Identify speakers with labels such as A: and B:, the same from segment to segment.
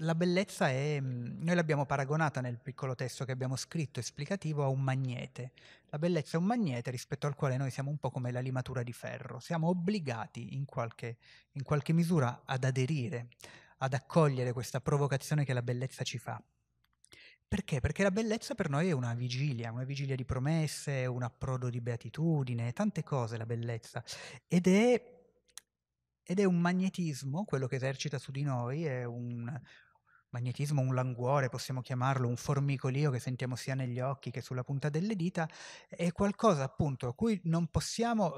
A: La bellezza è, mm, noi l'abbiamo paragonata nel piccolo testo che abbiamo scritto esplicativo a un magnete. La bellezza è un magnete rispetto al quale noi siamo un po' come la limatura di ferro, siamo obbligati in qualche, in qualche misura ad aderire, ad accogliere questa provocazione che la bellezza ci fa. Perché? Perché la bellezza per noi è una vigilia, una vigilia di promesse, un approdo di beatitudine, tante cose la bellezza. Ed è, ed è un magnetismo, quello che esercita su di noi, è un, magnetismo, un languore, possiamo chiamarlo, un formicolio che sentiamo sia negli occhi che sulla punta delle dita, è qualcosa appunto a cui non possiamo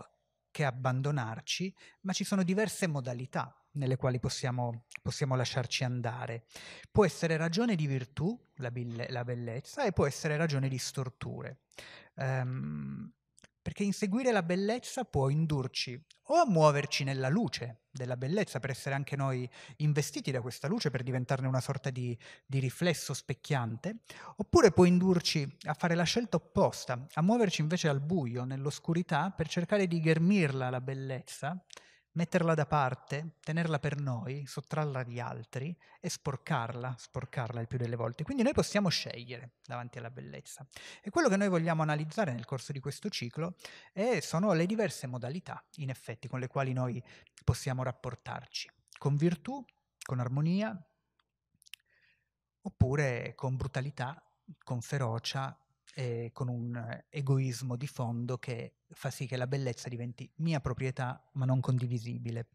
A: che abbandonarci, ma ci sono diverse modalità nelle quali possiamo, possiamo lasciarci andare. Può essere ragione di virtù, la, belle, la bellezza, e può essere ragione di storture. Um, perché inseguire la bellezza può indurci o a muoverci nella luce della bellezza, per essere anche noi investiti da questa luce, per diventarne una sorta di, di riflesso specchiante, oppure può indurci a fare la scelta opposta, a muoverci invece al buio, nell'oscurità, per cercare di ghermirla la bellezza, metterla da parte, tenerla per noi, sottrarla agli altri e sporcarla, sporcarla il più delle volte. Quindi noi possiamo scegliere davanti alla bellezza. E quello che noi vogliamo analizzare nel corso di questo ciclo è, sono le diverse modalità, in effetti, con le quali noi possiamo rapportarci, con virtù, con armonia, oppure con brutalità, con ferocia, eh, con un egoismo di fondo che fa sì che la bellezza diventi mia proprietà ma non condivisibile.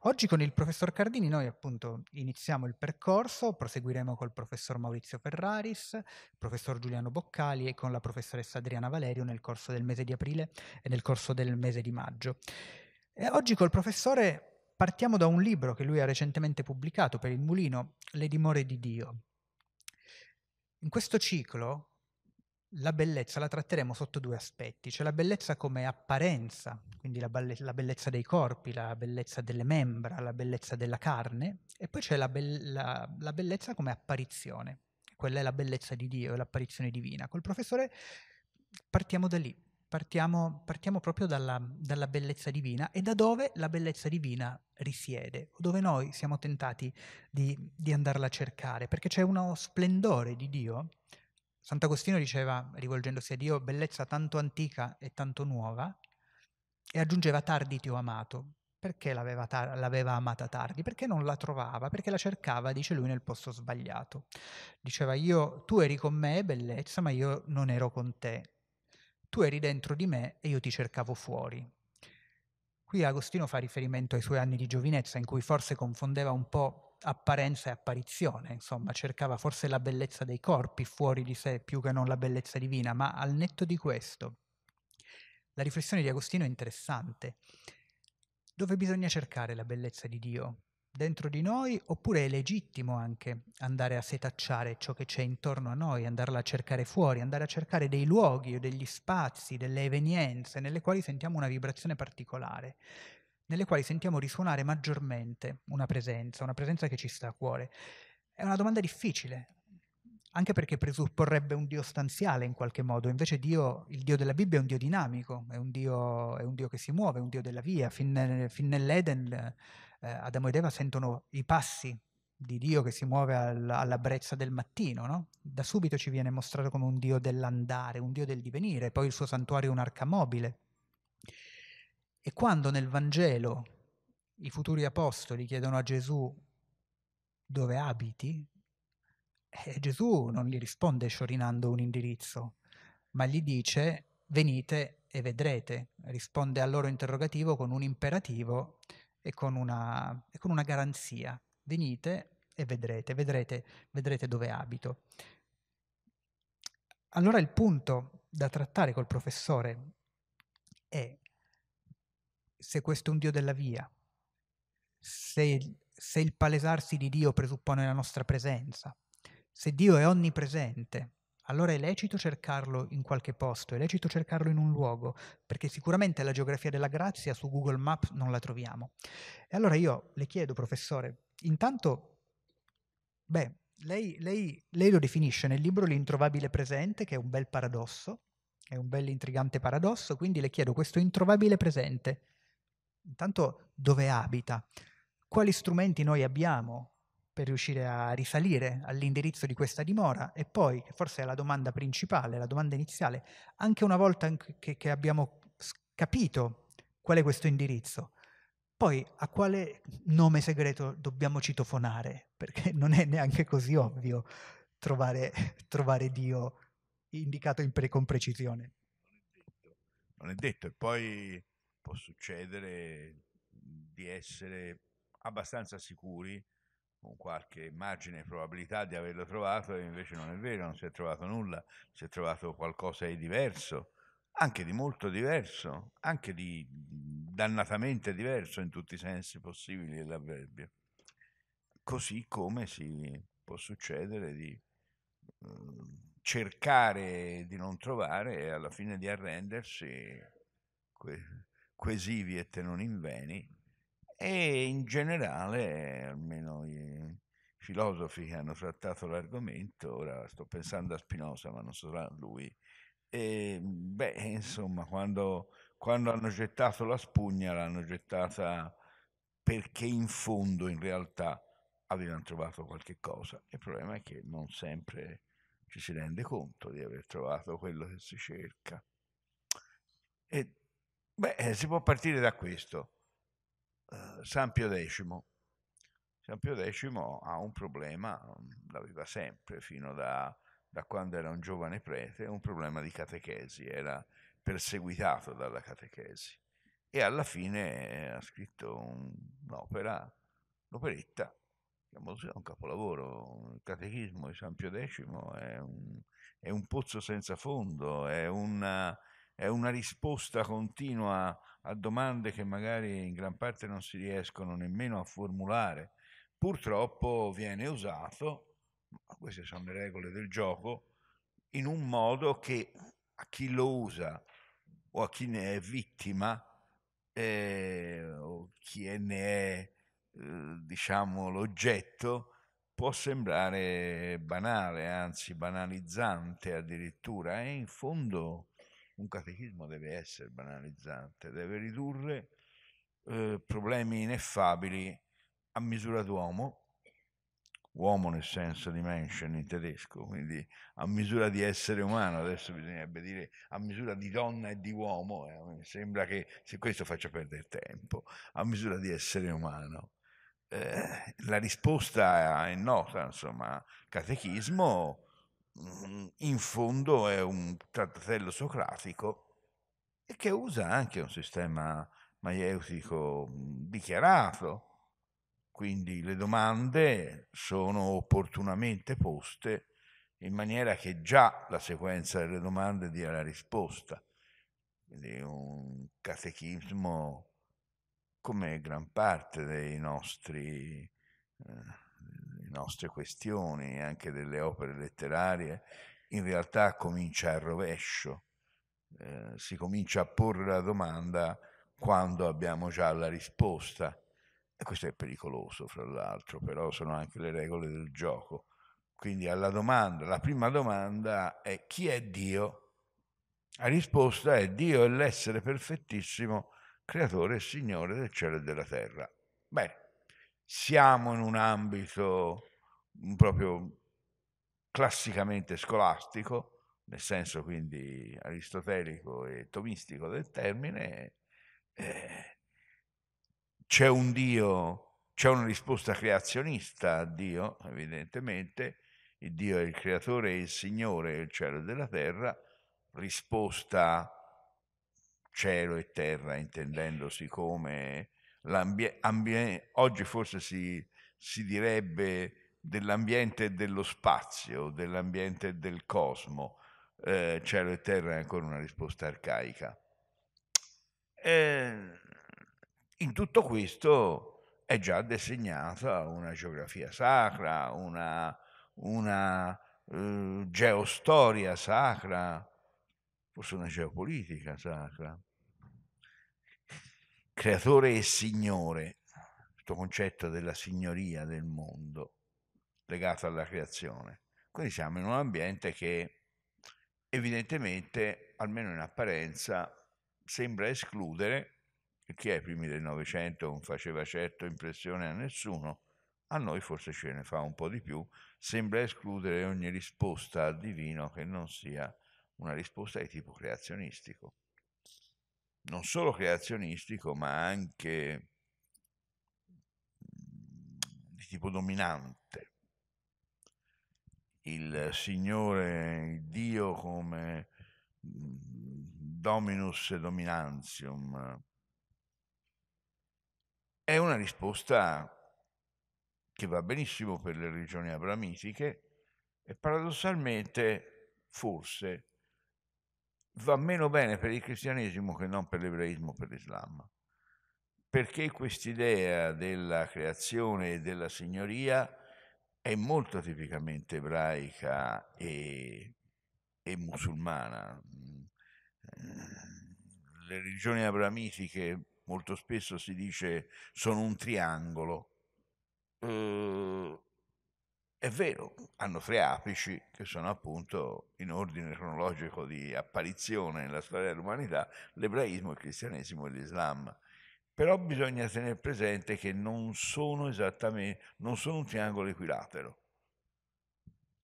A: Oggi con il professor Cardini noi appunto iniziamo il percorso, proseguiremo col professor Maurizio Ferraris, il professor Giuliano Boccali e con la professoressa Adriana Valerio nel corso del mese di aprile e nel corso del mese di maggio. E oggi col professore partiamo da un libro che lui ha recentemente pubblicato per il Mulino, Le dimore di Dio. In questo ciclo la bellezza la tratteremo sotto due aspetti, cioè la bellezza come apparenza, quindi la, balle- la bellezza dei corpi, la bellezza delle membra, la bellezza della carne, e poi c'è la, be- la, la bellezza come apparizione, quella è la bellezza di Dio, l'apparizione divina. Col professore partiamo da lì, partiamo, partiamo proprio dalla, dalla bellezza divina e da dove la bellezza divina risiede, dove noi siamo tentati di, di andarla a cercare, perché c'è uno splendore di Dio Sant'Agostino diceva, rivolgendosi a Dio, bellezza tanto antica e tanto nuova, e aggiungeva tardi ti ho amato. Perché l'aveva, tar- l'aveva, amata tardi? Perché non la trovava? Perché la cercava, dice lui, nel posto sbagliato. Diceva io, tu eri con me, bellezza, ma io non ero con te. Tu eri dentro di me e io ti cercavo fuori. Qui Agostino fa riferimento ai suoi anni di giovinezza, in cui forse confondeva un po' apparenza e apparizione, insomma, cercava forse la bellezza dei corpi fuori di sé più che non la bellezza divina, ma al netto di questo, la riflessione di Agostino è interessante. Dove bisogna cercare la bellezza di Dio? Dentro di noi oppure è legittimo anche andare a setacciare ciò che c'è intorno a noi, andarla a cercare fuori, andare a cercare dei luoghi o degli spazi, delle evenienze nelle quali sentiamo una vibrazione particolare nelle quali sentiamo risuonare maggiormente una presenza, una presenza che ci sta a cuore? È una domanda difficile, anche perché presupporrebbe un Dio stanziale in qualche modo, invece Dio, il Dio della Bibbia è un Dio dinamico, è un Dio, è un Dio che si muove, è un Dio della via. Fin, fin nell'Eden eh, Adamo ed Eva sentono i passi di Dio che si muove al, alla brezza del mattino, no? da subito ci viene mostrato come un Dio dell'andare, un Dio del divenire, poi il suo santuario è un'arca mobile, e quando nel Vangelo i futuri apostoli chiedono a Gesù dove abiti, eh, Gesù non gli risponde sciorinando un indirizzo, ma gli dice venite e vedrete, risponde al loro interrogativo con un imperativo e con una, e con una garanzia, venite e vedrete, vedrete, vedrete dove abito. Allora il punto da trattare col professore è se questo è un Dio della via, se, se il palesarsi di Dio presuppone la nostra presenza, se Dio è onnipresente, allora è lecito cercarlo in qualche posto, è lecito cercarlo in un luogo, perché sicuramente la geografia della grazia su Google Maps non la troviamo. E allora io le chiedo, professore, intanto, beh, lei, lei, lei lo definisce nel libro L'introvabile presente, che è un bel paradosso, è un bel intrigante paradosso, quindi le chiedo questo introvabile presente, intanto dove abita, quali strumenti noi abbiamo per riuscire a risalire all'indirizzo di questa dimora e poi, forse è la domanda principale, la domanda iniziale, anche una volta che, che abbiamo capito qual è questo indirizzo, poi a quale nome segreto dobbiamo citofonare, perché non è neanche così ovvio trovare, trovare Dio indicato in pre- con precisione.
B: Non è detto, e poi può succedere di essere abbastanza sicuri con qualche margine di probabilità di averlo trovato e invece non è vero, non si è trovato nulla, si è trovato qualcosa di diverso, anche di molto diverso, anche di dannatamente diverso in tutti i sensi possibili dell'avverbio. Così come si può succedere di mm, cercare di non trovare e alla fine di arrendersi quesivi e te non inveni, e in generale, almeno i filosofi che hanno trattato l'argomento, ora sto pensando a Spinoza, ma non sarà lui, e, beh, insomma, quando, quando hanno gettato la spugna, l'hanno gettata perché in fondo, in realtà, avevano trovato qualche cosa. Il problema è che non sempre ci si rende conto di aver trovato quello che si cerca. E Beh, eh, si può partire da questo. Uh, San Pio X. San Pio X ha un problema, mm, l'aveva sempre fino da, da quando era un giovane prete, un problema di catechesi, era perseguitato dalla catechesi e alla fine eh, ha scritto un'opera, l'operetta, un capolavoro, il catechismo di San Pio X è un, è un pozzo senza fondo, è una, è una risposta continua a domande che magari in gran parte non si riescono nemmeno a formulare. Purtroppo viene usato, ma queste sono le regole del gioco, in un modo che a chi lo usa o a chi ne è vittima eh, o chi ne è eh, diciamo l'oggetto può sembrare banale, anzi banalizzante addirittura, e in fondo un catechismo deve essere banalizzante, deve ridurre eh, problemi ineffabili a misura d'uomo, uomo nel senso di Menschen in tedesco, quindi a misura di essere umano, adesso bisognerebbe dire a misura di donna e di uomo, eh, mi sembra che se questo faccia perdere tempo, a misura di essere umano. Eh, la risposta è nota, insomma, catechismo Mm, in fondo è un trattatello socratico e che usa anche un sistema maieutico mm, dichiarato. Quindi le domande sono opportunamente poste in maniera che già la sequenza delle domande dia la risposta. Quindi un catechismo come gran parte dei nostri... Eh, nostre questioni e anche delle opere letterarie, in realtà comincia al rovescio. Eh, si comincia a porre la domanda quando abbiamo già la risposta. E questo è pericoloso, fra l'altro, però sono anche le regole del gioco. Quindi alla domanda, la prima domanda è chi è Dio? La risposta è Dio è l'essere perfettissimo, creatore e signore del cielo e della terra. Bene, siamo in un ambito mhmm, proprio classicamente scolastico, nel senso quindi aristotelico e tomistico del termine, eh, c'è un Dio, c'è una risposta creazionista a Dio, evidentemente, il Dio è il creatore e il Signore del cielo e della terra, risposta cielo e terra, intendendosi come oggi forse si, si direbbe dell'ambiente e dello spazio, dell'ambiente e del cosmo, eh, cielo e terra è ancora una risposta arcaica. E ehm, in tutto questo è già designata una geografia sacra, una, una eh, geostoria sacra, forse una geopolitica sacra creatore e signore, questo concetto della signoria del mondo legato alla creazione. Quindi siamo in un ambiente che evidentemente, almeno in apparenza, sembra escludere, chi ai primi del Novecento non faceva certo impressione a nessuno, a noi forse ce ne fa un po' di più, sembra escludere ogni risposta al divino che non sia una risposta di tipo creazionistico non solo creazionistico, ma anche mm, di tipo dominante. Il Signore, il Dio come mm, dominus e dominantium, è una risposta che va benissimo per le religioni abramitiche e paradossalmente forse va meno bene per il cristianesimo che non per l'ebraismo per l'islam. Perché quest'idea della creazione e della signoria è molto tipicamente ebraica e, e musulmana. Eh, le religioni abramitiche molto spesso si dice sono un triangolo. Uh, è vero, hanno tre apici che sono appunto in ordine cronologico di apparizione nella storia dell'umanità, l'ebraismo, il cristianesimo e l'islam. Però bisogna tenere presente che non sono esattamente, non sono un triangolo equilatero,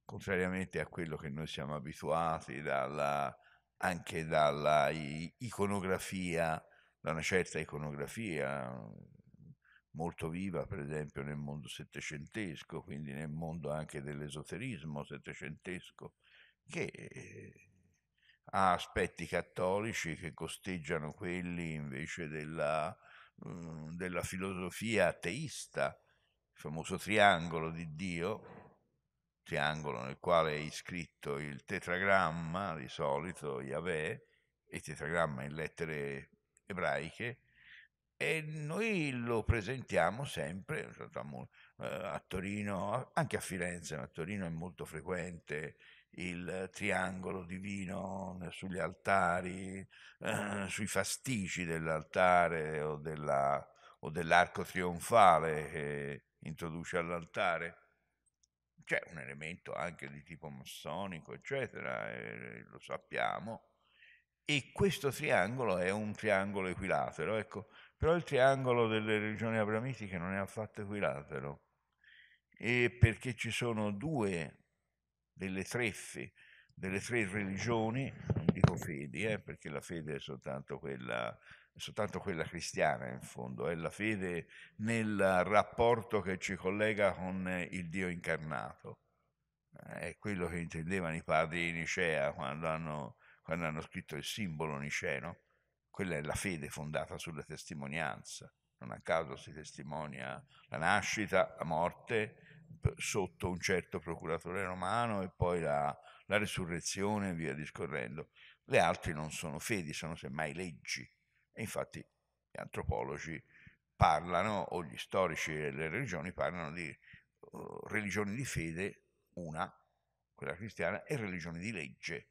B: contrariamente a quello che noi siamo abituati dalla, anche dalla iconografia, da una certa iconografia molto viva per esempio nel mondo settecentesco, quindi nel mondo anche dell'esoterismo settecentesco, che eh, ha aspetti cattolici che costeggiano quelli invece della, mm, della filosofia ateista, il famoso triangolo di Dio, triangolo nel quale è iscritto il tetragramma, di solito Yahweh, e tetragramma in lettere ebraiche, e noi lo presentiamo sempre eh, a Torino, anche a Firenze, ma a Torino è molto frequente il triangolo divino sugli altari, eh, sui fastici dell'altare o, della, o dell'arco trionfale che introduce all'altare. C'è un elemento anche di tipo massonico, eccetera, eh, lo sappiamo. E questo triangolo è un triangolo equilatero, ecco, però il triangolo delle religioni abramitiche non è affatto equilatero, e perché ci sono due delle treffe, delle tre religioni, non dico fedi, eh, perché la fede è soltanto quella soltanto quella cristiana in fondo, è la fede nel rapporto che ci collega con il Dio incarnato. Eh, è quello che intendevano i padri di Nicea quando hanno, quando hanno scritto il simbolo niceno, quella è la fede fondata sulla testimonianza. Non a caso si testimonia la nascita, la morte sotto un certo procuratore romano e poi la, la resurrezione e via discorrendo. Le altre non sono fedi, sono semmai leggi. E infatti gli antropologi parlano, o gli storici delle religioni parlano di uh, religioni di fede, una, quella cristiana, e religioni di legge,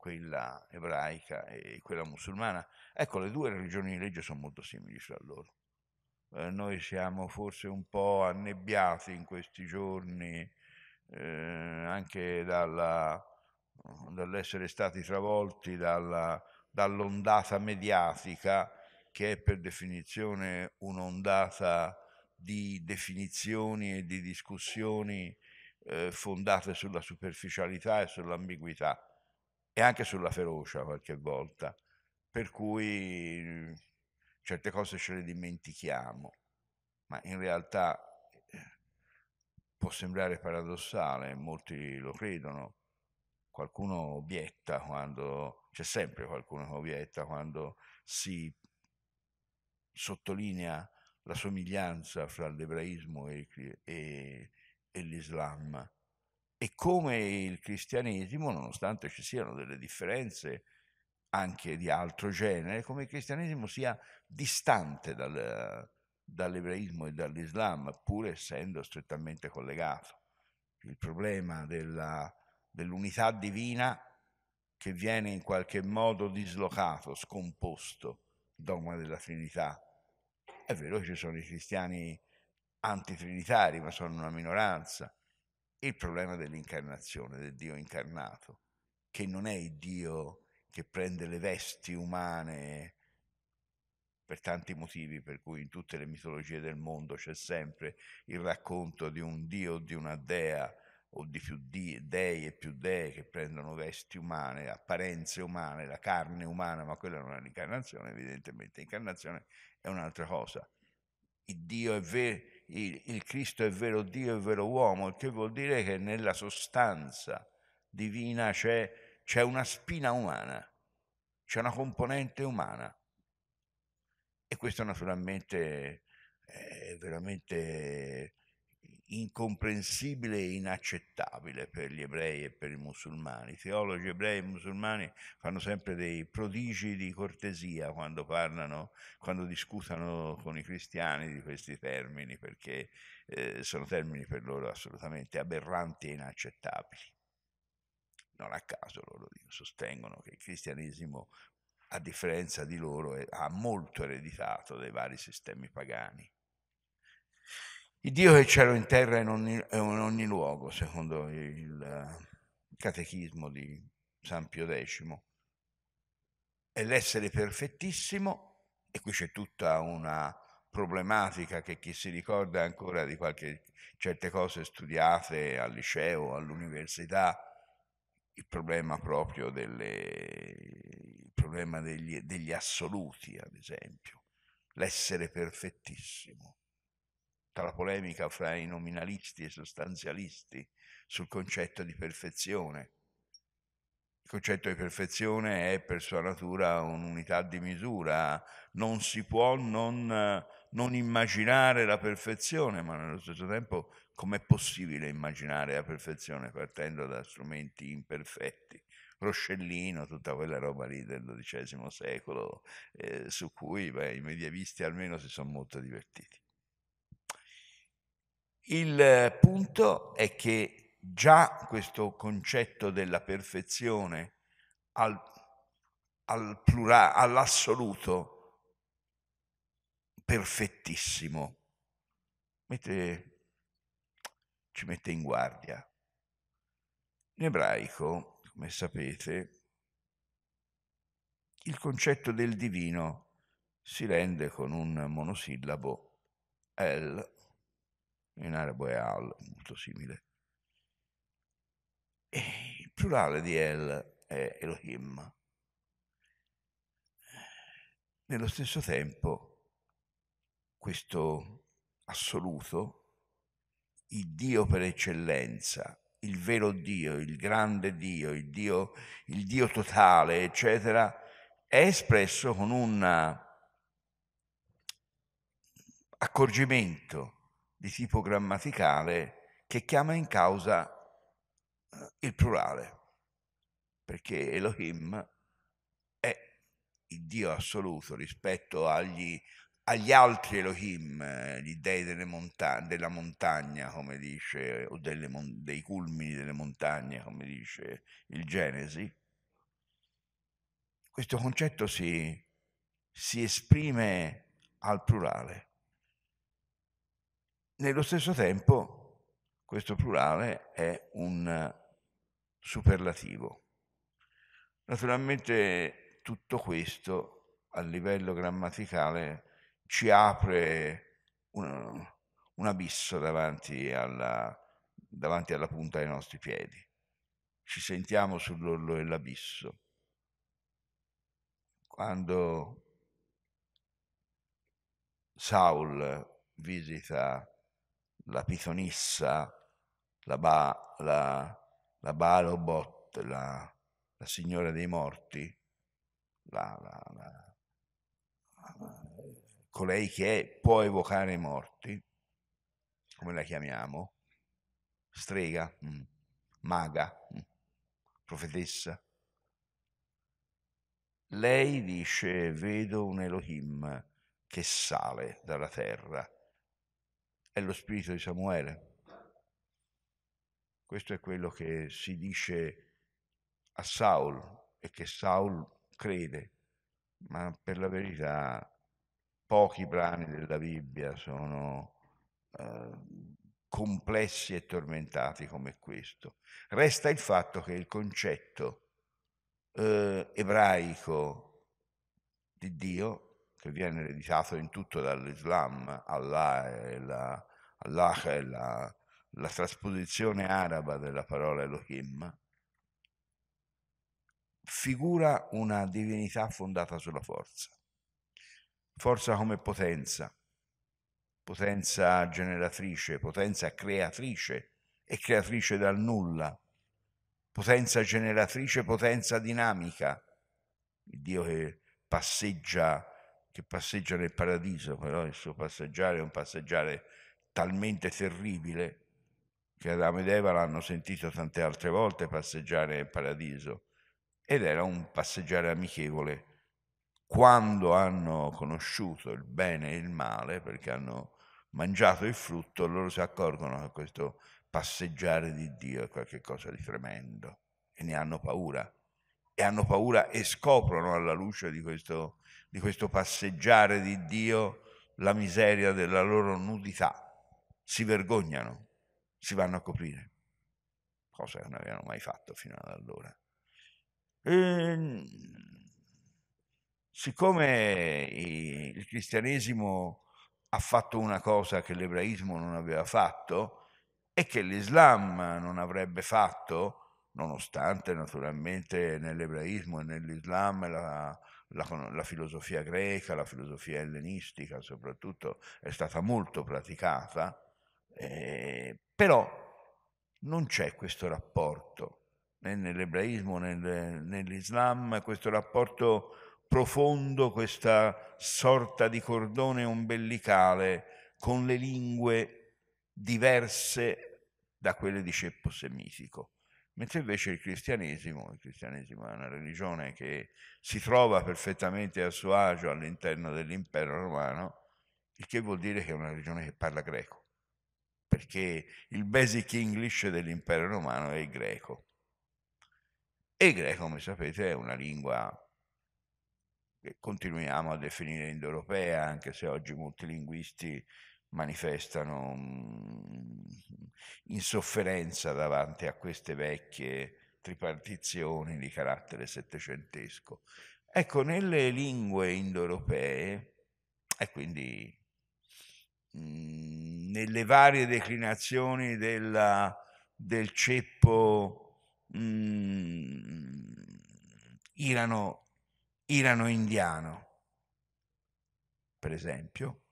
B: quella ebraica e quella musulmana. Ecco, le due religioni di legge sono molto simili fra loro. Eh, noi siamo forse un po' annebbiati in questi giorni eh, anche dalla, dall'essere stati travolti dalla, dall'ondata mediatica che è per definizione un'ondata di definizioni e di discussioni eh, fondate sulla superficialità e sull'ambiguità e anche sulla ferocia qualche volta, per cui mhmm, certe cose ce le dimentichiamo, ma in realtà eh, può sembrare paradossale, molti lo credono, qualcuno obietta quando, c'è sempre qualcuno che obietta quando si sottolinea la somiglianza fra l'ebraismo e, e, e l'Islam e come il cristianesimo, nonostante ci siano delle differenze anche di altro genere, come il cristianesimo sia distante dal, dall'ebraismo e dall'islam, pur essendo strettamente collegato. Il problema della, dell'unità divina che viene in qualche modo dislocato, scomposto, il dogma della Trinità. È vero che ci sono i cristiani antitrinitari, ma sono una minoranza il problema dell'incarnazione, del Dio incarnato, che non è il Dio che prende le vesti umane per tanti motivi, per cui in tutte le mitologie del mondo c'è sempre il racconto di un Dio o di una dea o di più di, dei e più dei che prendono vesti umane, apparenze umane, la carne umana, ma quella non è l'incarnazione, evidentemente l'incarnazione è un'altra cosa. Il Dio è vero, il, il Cristo è vero Dio e vero uomo, il che vuol dire che nella sostanza divina c'è, c'è una spina umana, c'è una componente umana. E questo naturalmente è veramente incomprensibile e inaccettabile per gli ebrei e per i musulmani. I teologi ebrei e musulmani fanno sempre dei prodigi di cortesia quando parlano, quando discutono con i cristiani di questi termini, perché eh, sono termini per loro assolutamente aberranti e inaccettabili. Non a caso loro sostengono che il cristianesimo a differenza di loro, ha molto ereditato dai vari sistemi pagani il Dio che cielo in terra e in ogni, in ogni luogo, secondo il eh, catechismo di San Pio X, è l'essere perfettissimo, e qui c'è tutta una problematica che chi si ricorda ancora di qualche, certe cose studiate al liceo, all'università, il problema proprio delle, il problema degli, degli assoluti, ad esempio, l'essere perfettissimo tutta la polemica fra i nominalisti e i sostanzialisti sul concetto di perfezione. Il concetto di perfezione è per sua natura un'unità di misura, non si può non, non immaginare la perfezione, ma nello stesso tempo com'è possibile immaginare la perfezione partendo da strumenti imperfetti? Roscellino, tutta quella roba lì del XII secolo, eh, su cui beh, i medievisti almeno si sono molto divertiti. Il eh, punto è che già questo concetto della perfezione al, al plura, all'assoluto perfettissimo mette, ci mette in guardia. In ebraico, come sapete, il concetto del divino si rende con un monosillabo El in arabo è al, molto simile. E il plurale di El è Elohim. Nello stesso tempo, questo assoluto, il Dio per eccellenza, il vero Dio, il grande Dio, il Dio, il Dio totale, eccetera, è espresso con un accorgimento di tipo grammaticale che chiama in causa eh, il plurale, perché Elohim è il Dio assoluto rispetto agli, agli altri Elohim, eh, gli dei monta- della montagna, come dice, o mon- dei culmini delle montagne, come dice il Genesi. Questo concetto si, si esprime al plurale. Nello stesso tempo questo plurale è un superlativo. Naturalmente tutto questo a livello grammaticale ci apre un, un abisso davanti alla, davanti alla punta dei nostri piedi. Ci sentiamo sull'orlo dell'abisso. Quando Saul visita la Pitonissa, la, ba, la, la Balobot, la, la, signora dei morti, la, colei che è, può evocare i morti, come la chiamiamo, strega, mm, maga, mm, profetessa. Lei dice, vedo un Elohim che sale dalla terra è lo spirito di Samuele. Questo è quello che si dice a Saul e che Saul crede, ma per la verità pochi brani della Bibbia sono eh, complessi e tormentati come questo. Resta il fatto che il concetto eh, ebraico di Dio che viene ereditato in tutto dall'Islam, Allah è la, Allah è la, la trasposizione araba della parola Elohim, figura una divinità fondata sulla forza. Forza come potenza, potenza generatrice, potenza creatrice e creatrice dal nulla, potenza generatrice, potenza dinamica, il Dio che passeggia che passeggia nel paradiso, però il suo passeggiare è un passeggiare talmente terribile che Adamo ed Eva l'hanno sentito tante altre volte passeggiare nel paradiso ed era un passeggiare amichevole. Quando hanno conosciuto il bene e il male, perché hanno mangiato il frutto, loro si accorgono che questo passeggiare di Dio è qualcosa di tremendo e ne hanno paura. E hanno paura e scoprono alla luce di questo di questo passeggiare di Dio la miseria della loro nudità. Si vergognano, si vanno a coprire, cosa che non avevano mai fatto fino ad allora. E, ehm, siccome il cristianesimo ha fatto una cosa che l'ebraismo non aveva fatto e che l'Islam non avrebbe fatto, nonostante naturalmente nell'ebraismo e nell'Islam la, la, la, filosofia greca, la filosofia ellenistica soprattutto, è stata molto praticata, eh, però non c'è questo rapporto, né nell'ebraismo né nell'islam, questo rapporto profondo, questa sorta di cordone ombelicale con le lingue diverse da quelle di ceppo semitico. Mentre invece il cristianesimo, il cristianesimo è una religione che si trova perfettamente a suo agio all'interno dell'impero romano, il che vuol dire che è una religione che parla greco, perché il basic English dell'impero romano è il greco. E il greco, come sapete, è una lingua che continuiamo a definire indoeuropea, anche se oggi molti linguisti manifestano mm, insofferenza davanti a queste vecchie tripartizioni di carattere settecentesco. Ecco, nelle lingue indoeuropee, e quindi mm, nelle varie declinazioni della, del ceppo mm, irano-indiano, per esempio,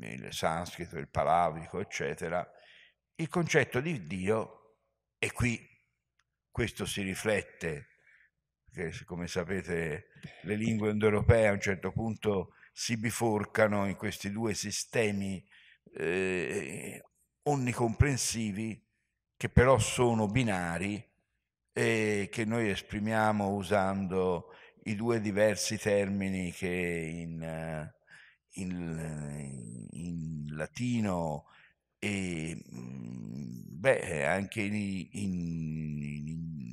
B: il sanscrito, il palavico, eccetera, il concetto di Dio, e qui questo si riflette, perché come sapete le lingue indoeuropee a un certo punto si biforcano in questi due sistemi eh, onnicomprensivi che però sono binari e che noi esprimiamo usando i due diversi termini che in in, in latino e mm, beh, anche nell'indi,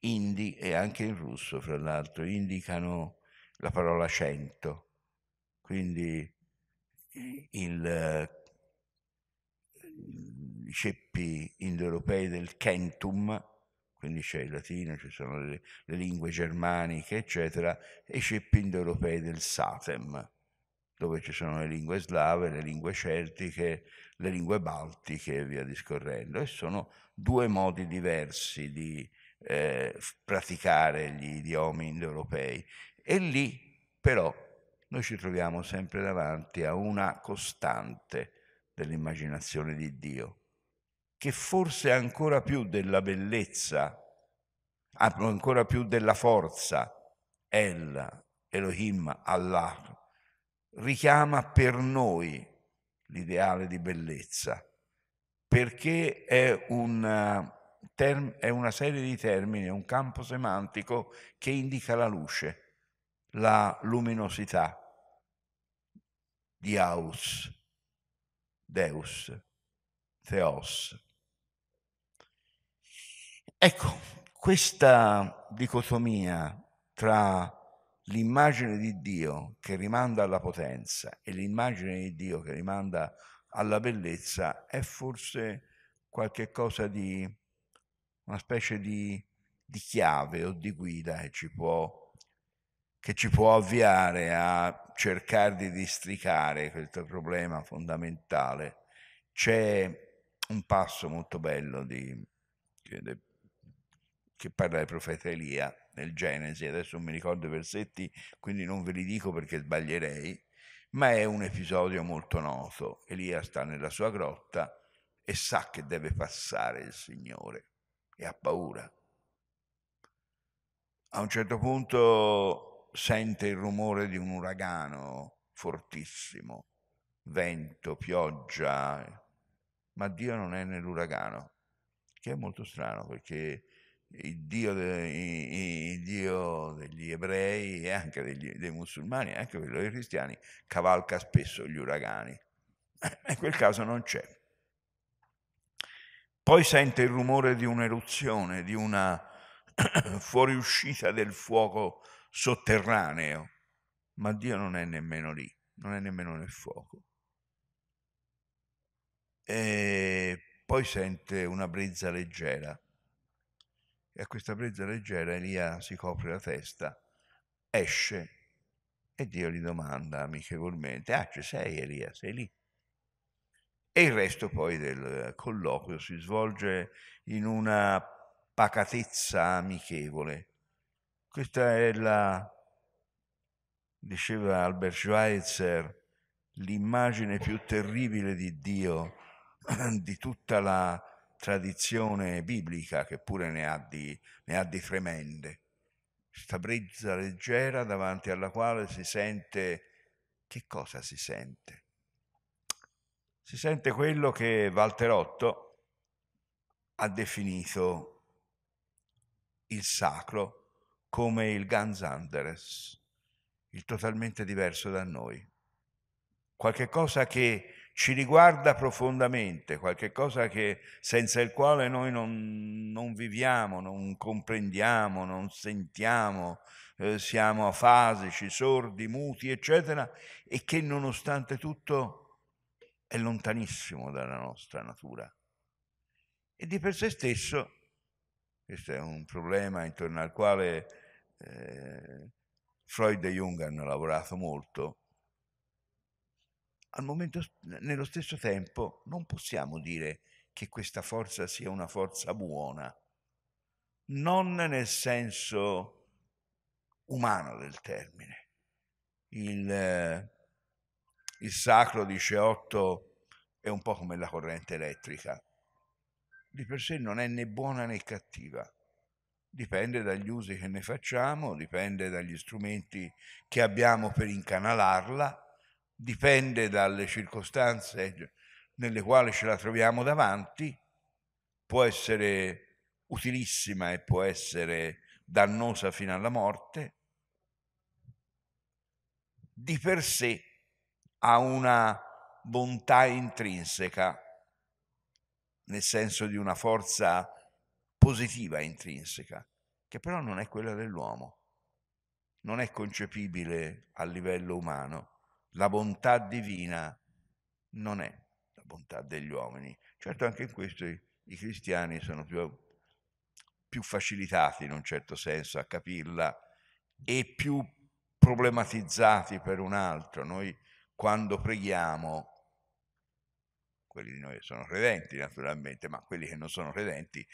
B: indi e anche in russo, fra l'altro, indicano la parola cento. Quindi il, i ceppi indoeuropei del Kentum quindi c'è il latino, ci sono le, le lingue germaniche, eccetera, e c'è il pindoeuropei del Satem, dove ci sono le lingue slave, le lingue celtiche, le lingue baltiche e via discorrendo. E sono due modi diversi di eh, praticare gli idiomi indoeuropei. E lì però noi ci troviamo sempre davanti a una costante dell'immaginazione di Dio, che forse ancora più della bellezza, ah, ancora più della forza, El, Elohim, Allah, richiama per noi l'ideale di bellezza, perché è, un term- è una serie di termini, è un campo semantico che indica la luce, la luminosità di Aus, Deus, Theos Ecco, questa dicotomia tra l'immagine di Dio che rimanda alla potenza e l'immagine di Dio che rimanda alla bellezza è forse qualcosa di una specie di, di, chiave o di guida che ci, può, che ci può avviare a cercare di districare questo problema fondamentale. C'è un passo molto bello di, del che parla del profeta Elia nel Genesi, adesso non mi ricordo i versetti, quindi non ve li dico perché sbaglierei, ma è un episodio molto noto. Elia sta nella sua grotta e sa che deve passare il Signore e ha paura. A un certo punto sente il rumore di un uragano fortissimo, vento, pioggia, ma Dio non è nell'uragano, che è molto strano perché il Dio, de, il Dio, degli ebrei e anche degli, dei musulmani, anche quello dei cristiani, cavalca spesso gli uragani. Eh, in quel caso non c'è. Poi sente il rumore di un'eruzione, di una fuoriuscita del fuoco sotterraneo, ma Dio non è nemmeno lì, non è nemmeno nel fuoco. E poi sente una brezza leggera e a questa brezza leggera Elia ah, si copre la testa, esce e Dio gli domanda amichevolmente, ah ci sei Elia, sei lì? E il resto poi del colloquio si svolge in una pacatezza amichevole. Questa è la, diceva Albert Schweitzer, l'immagine più terribile di Dio, di tutta la tradizione biblica che pure ne ha di, ne ha di tremende. Questa brezza leggera davanti alla quale si sente, che cosa si sente? Si sente quello che Valterotto ha definito il sacro come il Anderes, il totalmente diverso da noi. Qualche cosa che ci riguarda profondamente, qualcosa che, senza il quale noi non, non viviamo, non comprendiamo, non sentiamo, eh, siamo afasici, sordi, muti, eccetera, e che nonostante tutto è lontanissimo dalla nostra natura. E di per sé stesso, questo è un problema intorno al quale eh, Freud e Jung hanno lavorato molto, al momento, nello stesso tempo, non possiamo dire che questa forza sia una forza buona, non nel senso umano del termine. Il, il sacro di Ceotto è un po' come la corrente elettrica, di per sé non è né buona né cattiva, dipende dagli usi che ne facciamo, dipende dagli strumenti che abbiamo per incanalarla dipende dalle circostanze nelle quali ce la troviamo davanti, può essere utilissima e può essere dannosa fino alla morte, di per sé ha una bontà intrinseca, nel senso di una forza positiva intrinseca, che però non è quella dell'uomo, non è concepibile a livello umano la bontà divina non è la bontà degli uomini. Certo anche in questo i cristiani sono più, più facilitati in un certo senso a capirla e più problematizzati per un altro. Noi quando preghiamo, quelli di noi che sono credenti naturalmente, ma quelli che non sono credenti,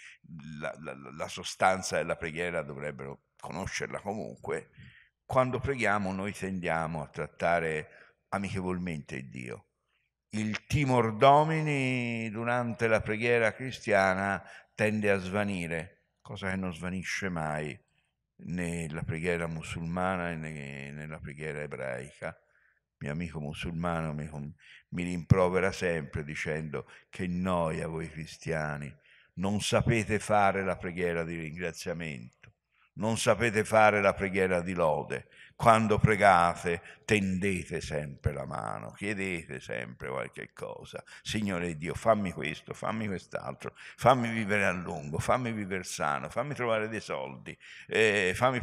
B: la, la, la sostanza della preghiera dovrebbero conoscerla comunque, quando preghiamo noi tendiamo a trattare amichevolmente Dio. Il timor domini durante la preghiera cristiana tende a svanire, cosa che non svanisce mai nella preghiera musulmana e nella preghiera ebraica. Mio amico musulmano mi rimprovera sempre dicendo che noia voi cristiani, non sapete fare la preghiera di ringraziamento non sapete fare la preghiera di lode. Quando pregate tendete sempre la mano, chiedete sempre qualche cosa. Signore Dio, fammi questo, fammi quest'altro, fammi vivere a lungo, fammi vivere sano, fammi trovare dei soldi, eh, fammi,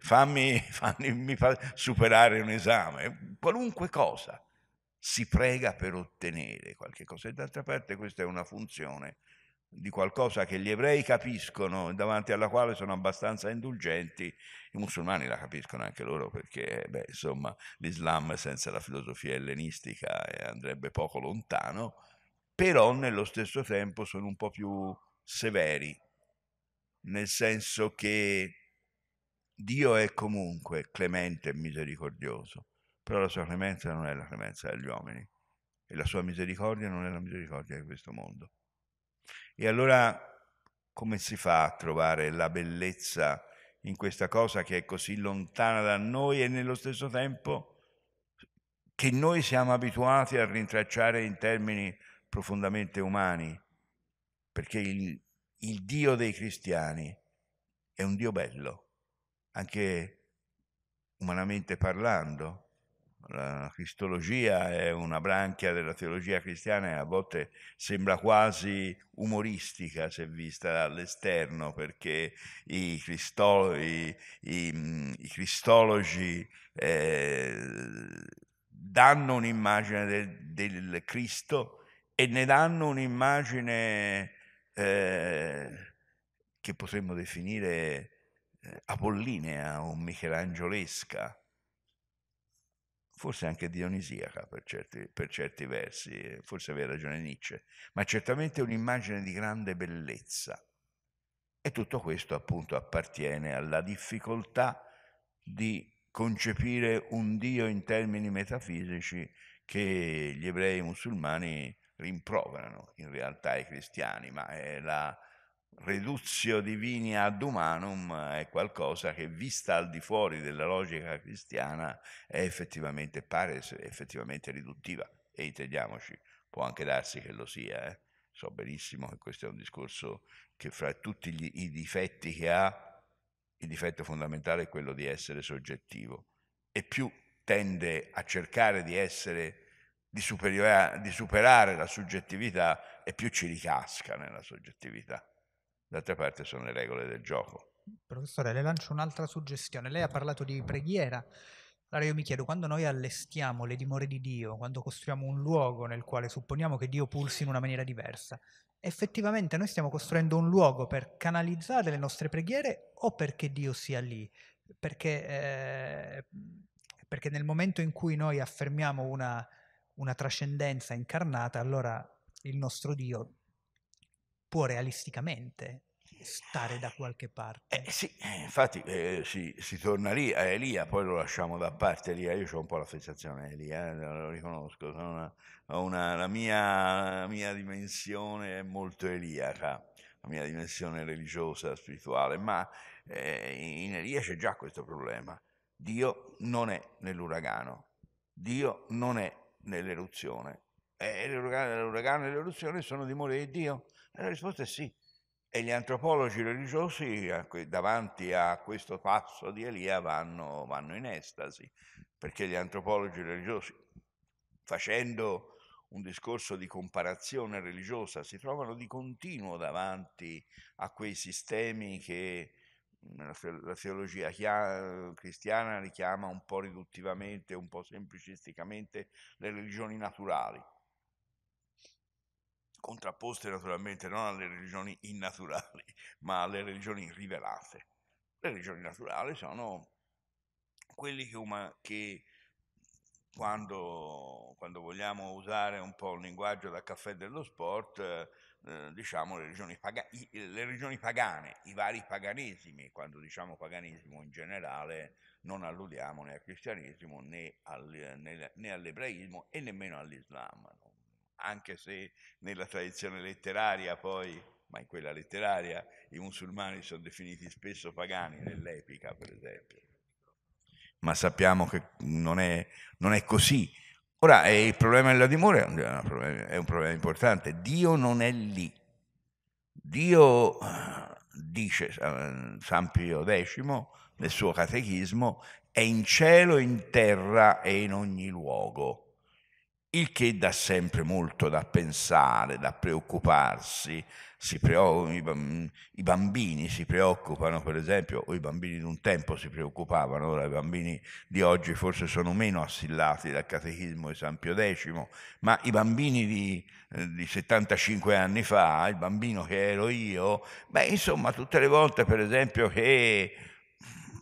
B: fammi, fammi superare un esame, qualunque cosa. Si prega per ottenere qualche cosa. E d'altra parte questa è una funzione di qualcosa che gli ebrei capiscono, davanti alla quale sono abbastanza indulgenti, i musulmani la capiscono anche loro perché beh, insomma, l'Islam senza la filosofia ellenistica eh, andrebbe poco lontano, però nello stesso tempo sono un po' più severi, nel senso che Dio è comunque clemente e misericordioso, però la sua clemenza non è la clemenza degli uomini e la sua misericordia non è la misericordia di questo mondo. E allora come si fa a trovare la bellezza in questa cosa che è così lontana da noi e nello stesso tempo che noi siamo abituati a rintracciare in termini profondamente umani? Perché il, il Dio dei cristiani è un Dio bello, anche umanamente parlando, la cristologia è una branchia della teologia cristiana e a volte sembra quasi umoristica se vista dall'esterno, perché i, cristo- i, i, i cristologi eh, danno un'immagine del, del, Cristo e ne danno un'immagine eh, che potremmo definire eh, apollinea o michelangiolesca forse anche dionisiaca per certi, per certi versi, forse aveva ragione Nietzsche, ma certamente un'immagine di grande bellezza. E tutto questo appunto appartiene alla difficoltà di concepire un Dio in termini metafisici che gli ebrei musulmani rimproverano in realtà ai cristiani, ma è la, reduzio divini ad humanum è qualcosa che vista al di fuori della logica cristiana è effettivamente pare effettivamente riduttiva e intendiamoci può anche darsi che lo sia eh? so benissimo che questo è un discorso che fra tutti gli, i difetti che ha il difetto fondamentale è quello di essere soggettivo e più tende a cercare di essere di, di superare la soggettività e più ci ricasca nella soggettività d'altra parte sono le regole del gioco.
A: Professore, le lancio un'altra suggestione. Lei ha parlato di preghiera. Allora io mi chiedo, quando noi allestiamo le dimore di Dio, quando costruiamo un luogo nel quale supponiamo che Dio pulsi in una maniera diversa, effettivamente noi stiamo costruendo un luogo per canalizzare le nostre preghiere o perché Dio sia lì? Perché, eh, perché nel momento in cui noi affermiamo una, una trascendenza incarnata, allora il nostro Dio può realisticamente stare da qualche parte. Eh, sì, eh,
B: infatti eh, si, si, torna lì a eh, Elia, poi lo lasciamo da parte Elia, io ho un po' la fissazione a eh, Elia, lo riconosco, una, una, la, mia, la, mia, dimensione è molto eliaca, la mia dimensione religiosa, spirituale, ma eh, in Elia c'è già questo problema, Dio non è nell'uragano, Dio non è nell'eruzione, l'uragano e l'eruzione sono dimore di Dio la risposta è sì. E gli antropologi religiosi davanti a questo passo di Elia vanno, vanno in estasi, perché gli antropologi religiosi, facendo un discorso di comparazione religiosa, si trovano di continuo davanti a quei sistemi che la teologia cristiana richiama un po' riduttivamente, un po' semplicisticamente le religioni naturali contrapposte naturalmente non alle religioni innaturali, ma alle religioni rivelate. Le religioni naturali sono quelli che, uma, che quando, quando, vogliamo usare un po' il linguaggio da caffè dello sport, eh, diciamo le religioni, paga- i, le religioni, pagane, i vari paganesimi, quando diciamo paganesimo in generale non alludiamo né al cristianesimo né, al, né, né all'ebraismo e nemmeno all'islam. No? anche se nella tradizione letteraria poi, ma in quella letteraria, i musulmani sono definiti spesso pagani nell'epica, per esempio. Ma sappiamo che non è, non è così. Ora, il problema della dimora è un problema importante. Dio non è lì. Dio dice eh, San Pio X nel suo catechismo, è in cielo, in terra e in ogni luogo il che dà sempre molto da pensare, da preoccuparsi. i, bambini si preoccupano, per esempio, o i bambini di un tempo si preoccupavano, ora i bambini di oggi forse sono meno assillati dal catechismo di San Pio X, ma i bambini di, eh, di 75 anni fa, il bambino che ero io, beh insomma tutte le volte per esempio che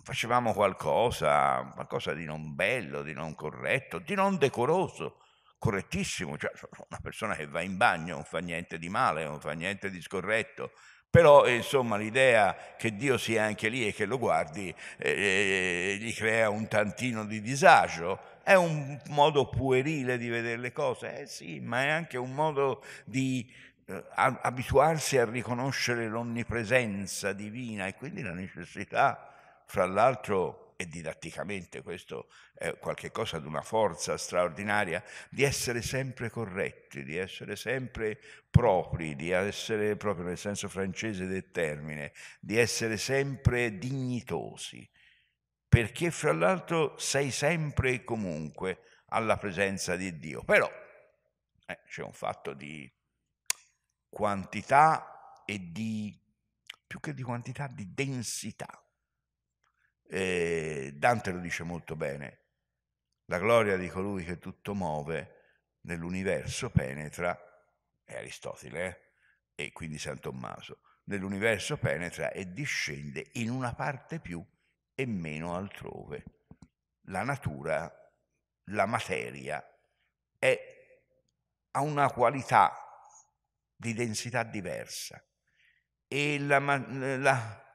B: facevamo qualcosa, qualcosa di non bello, di non corretto, di non decoroso, correttissimo, cioè una persona che va in bagno, non fa niente di male, non fa niente di scorretto, però eh, insomma l'idea che Dio sia anche lì e che lo guardi eh, eh, gli crea un tantino di disagio. È un modo puerile di vedere le cose, eh sì, ma è anche un modo di eh, abituarsi a riconoscere l'onnipresenza divina e quindi la necessità, fra l'altro, e didatticamente questo è qualcosa di una forza straordinaria, di essere sempre corretti, di essere sempre propri, di essere proprio nel senso francese del termine, di essere sempre dignitosi, perché fra l'altro sei sempre e comunque alla presenza di Dio. Però eh, c'è un fatto di quantità e di, più che di quantità, di densità e Dante lo dice molto bene, la gloria di colui che tutto muove nell'universo penetra, è Aristotele eh? e quindi San Tommaso, nell'universo penetra e discende in una parte più e meno altrove. La natura, la materia, è, ha una qualità di densità diversa e la, la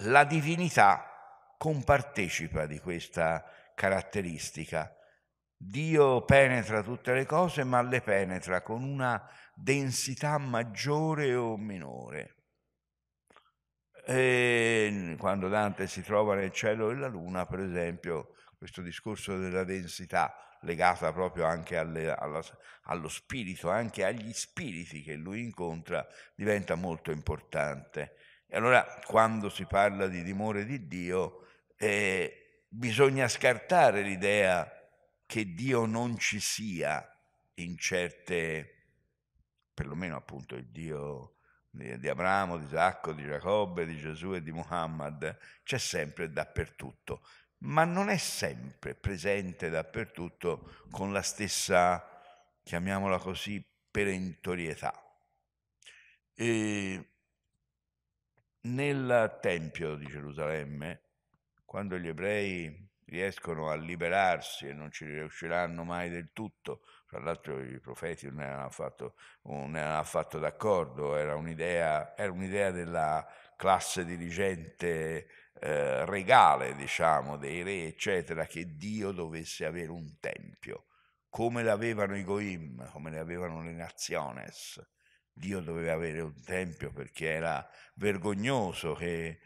B: la divinità compartecipa di questa caratteristica. Dio penetra tutte le cose, ma le penetra con una densità maggiore o minore. E ehm, quando Dante si trova nel cielo e la luna, per esempio, questo discorso della densità legata proprio anche alle, alla, allo spirito, anche agli spiriti che lui incontra, diventa molto importante. E allora quando si parla di dimore di Dio, eh, bisogna scartare l'idea che Dio non ci sia in certe, perlomeno appunto il Dio di Abramo, di Isacco, di Giacobbe, di Gesù e di Muhammad, c'è sempre dappertutto, ma non è sempre presente dappertutto con la stessa, chiamiamola così, perentorietà. E nel Tempio di Gerusalemme, quando gli ebrei riescono a liberarsi e non ci riusciranno mai del tutto, tra l'altro i profeti non erano affatto, non erano affatto d'accordo, era un'idea, era un'idea, della classe dirigente eh, regale, diciamo, dei re, eccetera, che Dio dovesse avere un tempio, come l'avevano i Goim, come l'avevano le Naziones Dio doveva avere un tempio perché era vergognoso che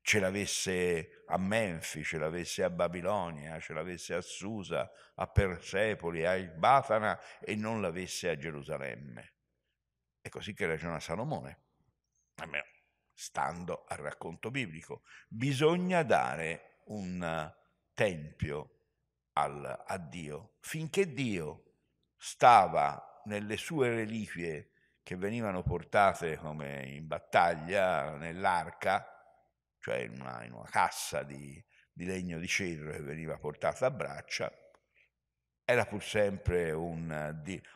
B: ce l'avesse a Menfi, ce l'avesse a Babilonia, ce l'avesse a Susa, a Persepoli, a Batana e non l'avesse a Gerusalemme. È così che ragiona Salomone, almeno stando al racconto biblico. Bisogna dare un tempio al, a Dio finché Dio stava nelle sue reliquie che venivano portate come in battaglia nell'arca, cioè in una, in una cassa di, di legno di cedro che veniva portata a braccia, era pur sempre un,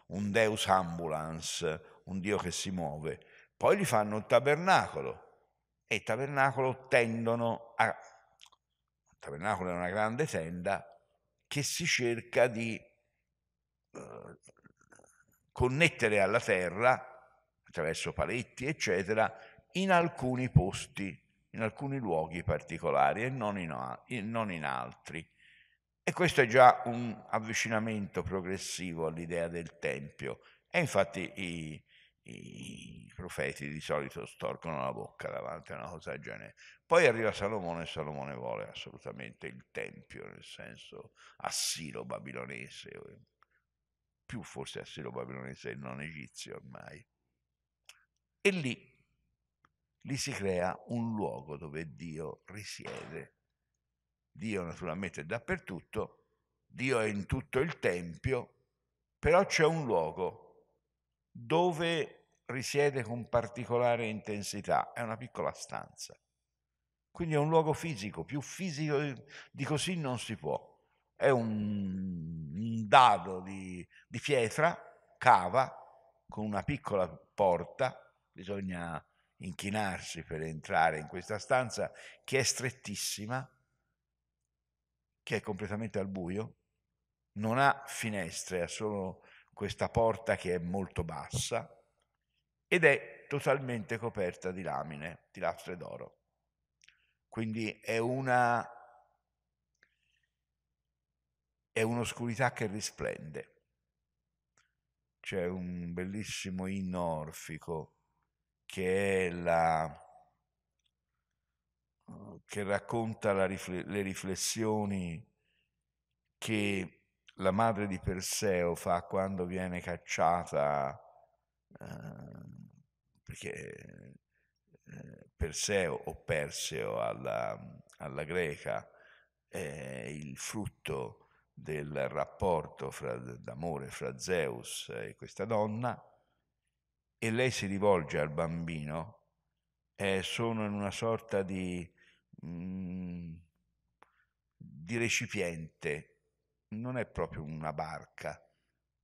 B: un, deus ambulans, un Dio che si muove. Poi gli fanno il tabernacolo e il tabernacolo tendono a... Il tabernacolo è una grande tenda che si cerca di eh, connettere alla terra attraverso paletti, eccetera, in alcuni posti, in alcuni luoghi particolari e non in, non in altri. E questo è già un avvicinamento progressivo all'idea del Tempio. E infatti i, i profeti di solito storcono la bocca davanti a una cosa del genere. Poi arriva Salomone e Salomone vuole assolutamente il tempio, nel senso assiro babilonese, più forse assiro babilonese e non egizio ormai. E lì, lì si crea un luogo dove Dio risiede. Dio naturalmente è dappertutto, Dio è in tutto il Tempio, però c'è un luogo dove risiede con particolare intensità, è una piccola stanza. Quindi è un luogo fisico, più fisico di così non si può. È un, un dado di, di pietra, cava, con una piccola porta bisogna inchinarsi per entrare in questa stanza che è strettissima, che è completamente al buio, non ha finestre, ha solo questa porta che è molto bassa ed è totalmente coperta di lamine, di lastre d'oro. Quindi è una è un'oscurità che risplende. C'è un bellissimo inno orfico che, la, che racconta rifle, le riflessioni che la madre di Perseo fa quando viene cacciata, eh, perché eh, Perseo o Perseo alla, alla greca è il frutto del rapporto fra, d'amore fra Zeus e questa donna e lei si rivolge al bambino, eh, sono in una sorta di, mh, mm, di recipiente, non è proprio una barca,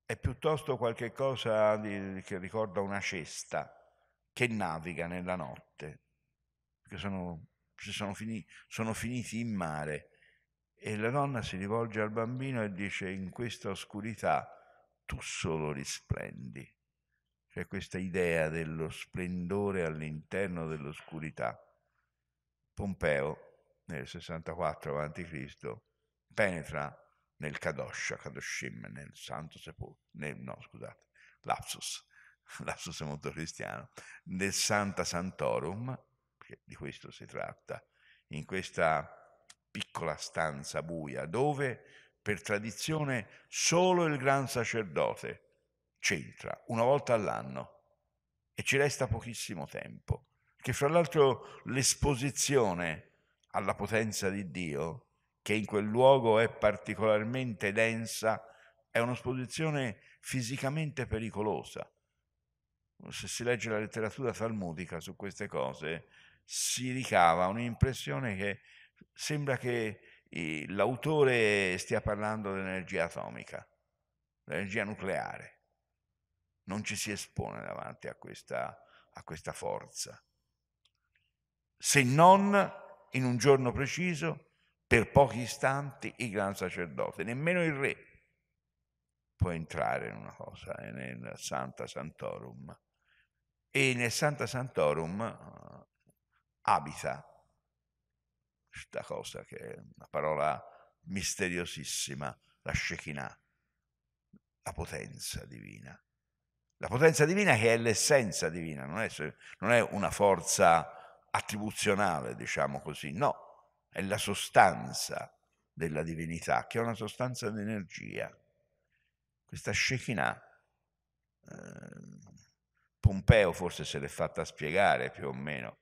B: è piuttosto qualche cosa che ricorda una cesta che naviga nella notte, perché sono, sono, fini, sono finiti in mare. E la donna si rivolge al bambino e dice, in questa oscurità tu solo risplendi. C'è cioè, questa idea dello splendore all'interno dell'oscurità. Pompeo, nel 64 a.C., penetra nel Kadosh, Kadoshim, nel Santo Sepolcro, no scusate, lapsus, lapsus è molto cristiano, nel Santa Santorum, di questo si tratta, in questa piccola stanza buia dove per tradizione solo il gran sacerdote c'entra una volta all'anno e ci resta pochissimo tempo, che fra l'altro l'esposizione alla potenza di Dio, che in quel luogo è particolarmente densa, è un'esposizione fisicamente pericolosa. Se si legge la letteratura talmudica su queste cose, si ricava un'impressione che sembra che l'autore stia parlando dell'energia atomica, dell'energia nucleare non ci si espone davanti a questa, a questa forza, se non in un giorno preciso, per pochi istanti, il gran sacerdote, nemmeno il re può entrare in una cosa, eh, nel Santa Santorum. E nel Santa Santorum eh, abita questa cosa che è una parola misteriosissima, la Shekinah, la potenza divina. La potenza divina che è l'essenza divina, non è, non è una forza attribuzionale, diciamo così, no, è la sostanza della divinità, che è una sostanza di energia. Questa Shekinah, eh, Pompeo forse se l'è fatta spiegare più o meno,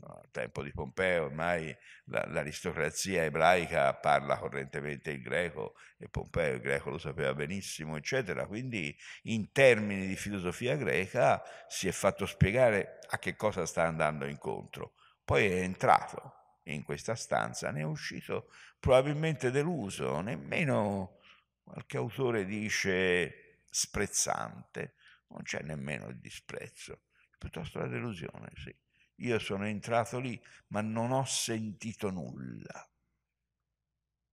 B: al tempo di Pompeo ormai l'aristocrazia ebraica parla correntemente il greco e Pompeo il greco lo sapeva benissimo, eccetera. Quindi in termini di filosofia greca si è fatto spiegare a che cosa sta andando incontro. Poi è entrato in questa stanza, ne è uscito probabilmente deluso, nemmeno qualche autore dice sprezzante, non c'è nemmeno il disprezzo, piuttosto la delusione, sì. Io sono entrato lì, ma non ho sentito nulla.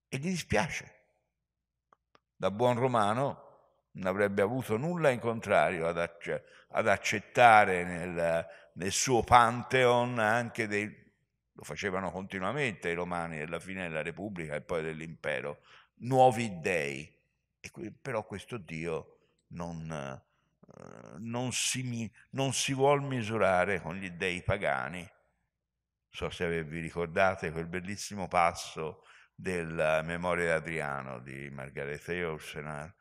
B: E gli dispiace. Da buon romano non avrebbe avuto nulla in contrario ad, acc- ad accettare nel, nel, suo pantheon anche dei... lo facevano continuamente i romani alla fine della Repubblica e poi dell'impero, nuovi dei. E que- però questo Dio non, eh, non si, non si vuol misurare con gli dei pagani. Non so se vi ricordate quel bellissimo passo della memoria di Adriano di Margarete Olsenar,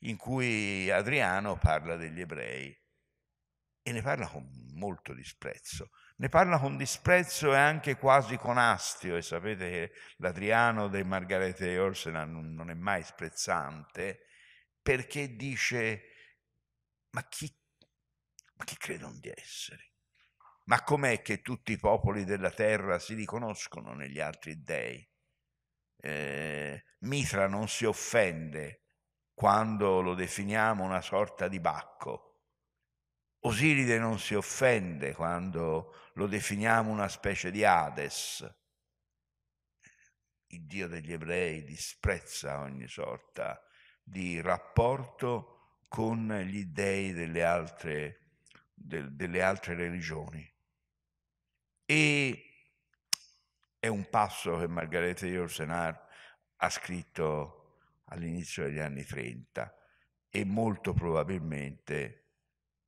B: in cui Adriano parla degli ebrei e ne parla con molto disprezzo. Ne parla con disprezzo e anche quasi con astio, e sapete che l'Adriano di Margarete Olsenar non è mai sprezzante, perché dice ma chi, ma chi credono di essere? Ma com'è che tutti i popoli della terra si riconoscono negli altri dei? Eh, Mitra non si offende quando lo definiamo una sorta di bacco. Osiride non si offende quando lo definiamo una specie di Hades. Il Dio degli ebrei disprezza ogni sorta di rapporto con gli dei delle altre, de, delle altre religioni. E è un passo che Margarete di Orsenar ha scritto all'inizio degli anni 30 e molto probabilmente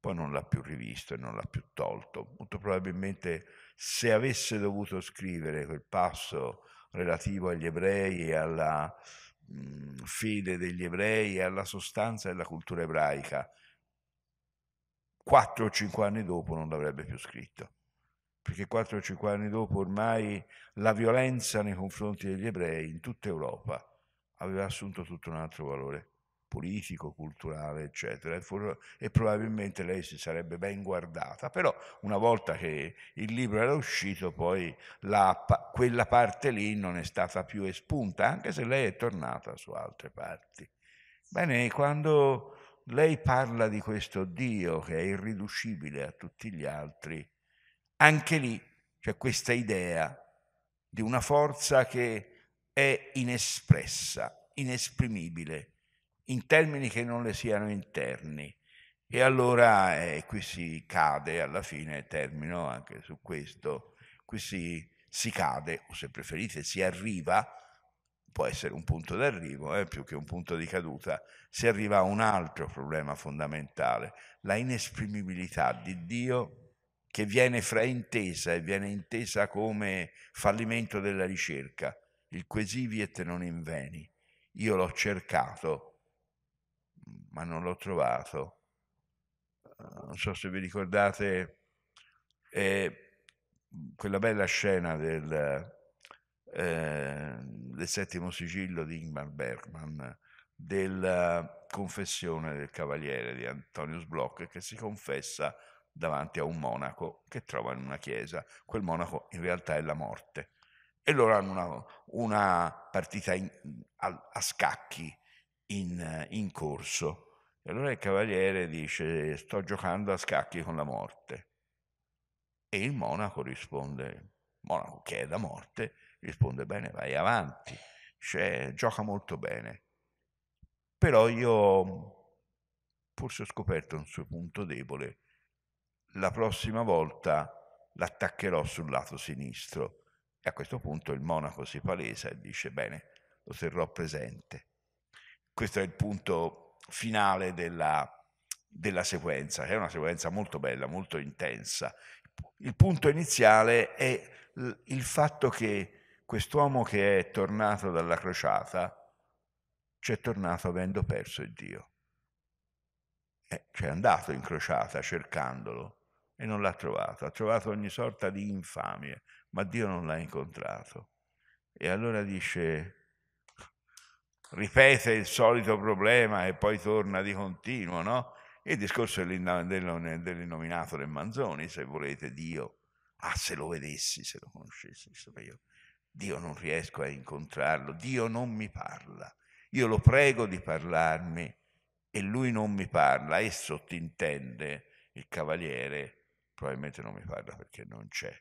B: poi non l'ha più rivisto e non l'ha più tolto. Molto probabilmente se avesse dovuto scrivere quel passo relativo agli ebrei e alla, Mhmm, fede degli ebrei e alla sostanza della cultura ebraica, Quattro o cinque anni dopo non l'avrebbe più scritto, perché quattro o cinque anni dopo ormai la violenza nei confronti degli ebrei in tutta Europa aveva assunto tutto un altro valore politico, culturale, eccetera. E, probabilmente lei si sarebbe ben guardata, però una volta che il libro era uscito, poi la, quella parte lì non è stata più espunta, anche se lei è tornata su altre parti. Bene, quando lei parla di questo Dio che è irriducibile a tutti gli altri, anche lì c'è questa idea di una forza che è inespressa, inesprimibile, in termini che non le siano interni. E allora eh, qui si cade, alla fine termino anche su questo, qui si, si, cade, o se preferite si arriva, può essere un punto d'arrivo eh, più che un punto di caduta, si arriva a un altro problema fondamentale, la inesprimibilità di Dio che viene fraintesa e viene intesa come fallimento della ricerca, il quesivit non inveni. Io l'ho cercato, ma non l'ho trovato. Eh, non so se vi ricordate eh, quella bella scena del, eh, del settimo sigillo di Ingmar Bergman, della eh, confessione del cavaliere di Antonius Bloch che si confessa davanti a un monaco che trova in una chiesa. Quel monaco in realtà è la morte. E loro hanno una, una partita in, a, a, scacchi in, eh, in corso. E allora il cavaliere dice sto giocando a scacchi con la morte. E il monaco risponde, monaco che è da morte, risponde bene, vai avanti, cioè, gioca molto bene. Però io forse ho scoperto un suo punto debole, la prossima volta l'attaccherò sul lato sinistro. E a questo punto il monaco si palesa e dice bene, lo terrò presente. Questo è il punto finale della, della sequenza, che è una sequenza molto bella, molto intensa. Il punto iniziale è il fatto che quest'uomo che è tornato dalla crociata ci è tornato avendo perso il Dio. Eh, c'è andato in crociata cercandolo e non l'ha trovato, ha trovato ogni sorta di infamia, ma Dio non l'ha incontrato. E allora dice, ripete il solito problema e poi torna di continuo, no? Il discorso dell'innominato del Manzoni, se volete, Dio, ah se lo vedessi, se lo conoscessi, insomma, io, Dio non riesco a incontrarlo, Dio non mi parla, io lo prego di parlarmi e lui non mi parla e sottintende il cavaliere, probabilmente non mi parla perché non c'è.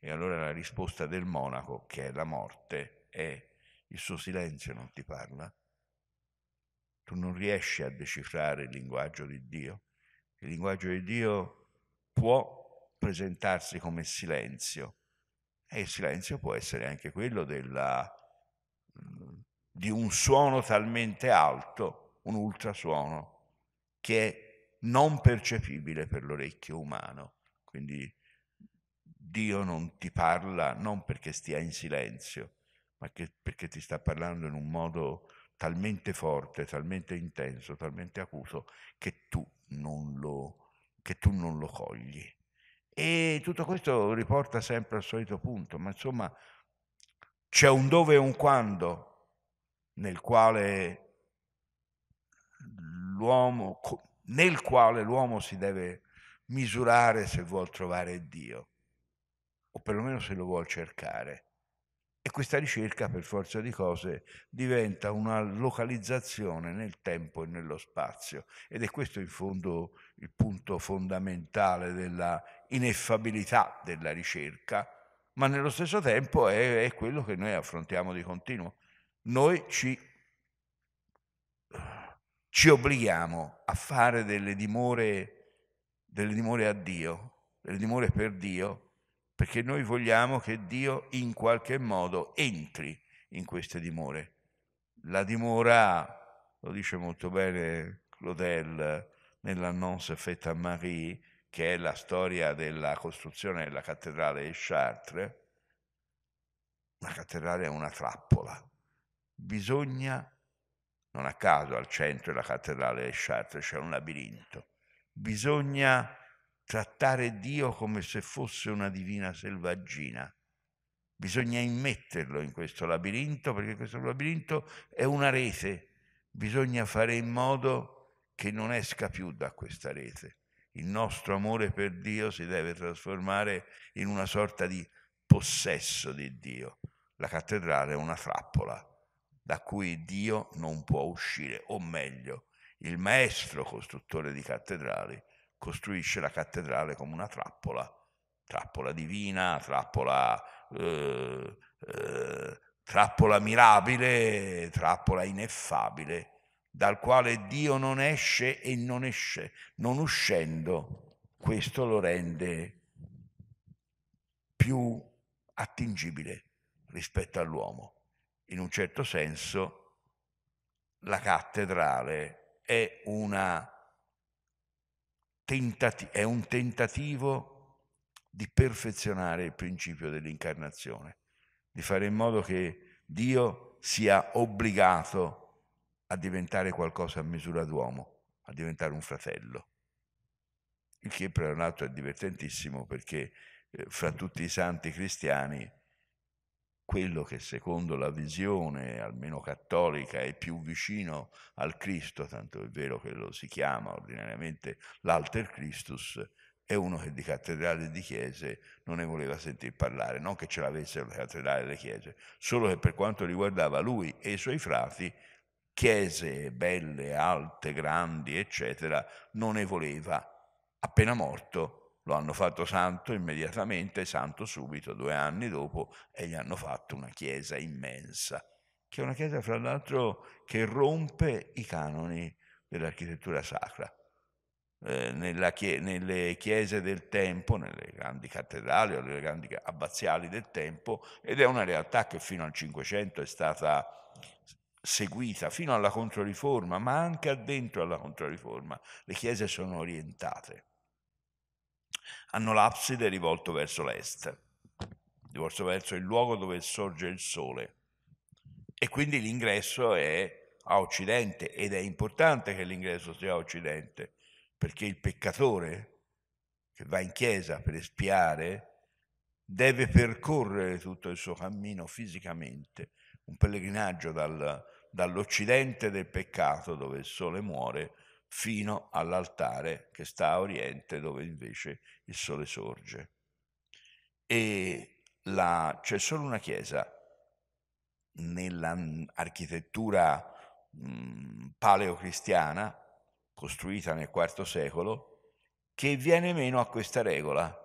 B: E allora la risposta del monaco, che è la morte, è il suo silenzio non ti parla? Tu non riesci a decifrare il linguaggio di Dio? Il linguaggio di Dio può presentarsi come silenzio e il silenzio può essere anche quello della, mm, di un suono talmente alto, un ultrasuono, che è non percepibile per l'orecchio umano. Quindi Dio non ti parla non perché stia in silenzio, ma che, perché ti sta parlando in un modo talmente forte, talmente intenso, talmente acuto, che tu non lo, che tu non lo cogli. E tutto questo riporta sempre al solito punto, ma insomma c'è un dove e un quando nel quale l'uomo, nel quale l'uomo si deve misurare se vuol trovare Dio, o perlomeno se lo vuol cercare. E questa ricerca, per forza di cose, diventa una localizzazione nel tempo e nello spazio. Ed è questo in fondo il punto fondamentale della ineffabilità della ricerca, ma nello stesso tempo è, è quello che noi affrontiamo di continuo. Noi ci, ci obblighiamo a fare delle dimore, delle dimore a Dio, delle dimore per Dio, perché noi vogliamo che Dio in qualche modo entri in queste dimore. La dimora, lo dice molto bene Claudel nell'annonce fatta a Marie, che è la storia della costruzione della cattedrale di Chartres, la cattedrale è una trappola. Bisogna, non a caso al centro della cattedrale di Chartres c'è un labirinto, bisogna trattare Dio come se fosse una divina selvaggina. Bisogna immetterlo in questo labirinto perché questo labirinto è una rete. Bisogna fare in modo che non esca più da questa rete. Il nostro amore per Dio si deve trasformare in una sorta di possesso di Dio. La cattedrale è una trappola da cui Dio non può uscire, o meglio, il maestro costruttore di cattedrali costruisce la cattedrale come una trappola, trappola divina, trappola, eh, eh, trappola mirabile, trappola ineffabile, dal quale Dio non esce e non esce, non uscendo, questo lo rende più attingibile rispetto all'uomo. In un certo senso la cattedrale è una tentati- è un tentativo di perfezionare il principio dell'incarnazione, di fare in modo che Dio sia obbligato a diventare qualcosa a misura d'uomo, a diventare un fratello. Il che tra l'altro, è divertentissimo perché eh, fra tutti i santi cristiani quello che secondo la visione almeno cattolica è più vicino al Cristo, tanto è vero che lo si chiama ordinariamente l'alter Christus, è uno che di cattedrale e di chiese non ne voleva sentir parlare, non che ce l'avessero le cattedrali e le chiese, solo che per quanto riguardava lui e i suoi frati, chiese belle, alte, grandi, eccetera, non ne voleva. Appena morto lo hanno fatto santo immediatamente, santo subito, due anni dopo, e gli hanno fatto una chiesa immensa, che è una chiesa, fra l'altro, che rompe i canoni dell'architettura sacra. Eh, chie- nelle chiese del tempo, nelle grandi cattedrali o nelle grandi abbaziali del tempo, ed è una realtà che fino al Cinquecento è stata seguita fino alla Controriforma, ma anche addentro alla Controriforma. Le chiese sono orientate hanno l'abside rivolto verso l'est, rivolto verso il luogo dove sorge il sole. E quindi l'ingresso è a occidente ed è importante che l'ingresso sia a occidente, perché il peccatore che va in chiesa per espiare deve percorrere tutto il suo cammino fisicamente, un pellegrinaggio dal, dall'occidente del peccato dove il sole muore fino all'altare che sta a oriente dove invece il sole sorge. E la, c'è solo una chiesa nell'architettura mhmm, paleocristiana costruita nel IV secolo che viene meno a questa regola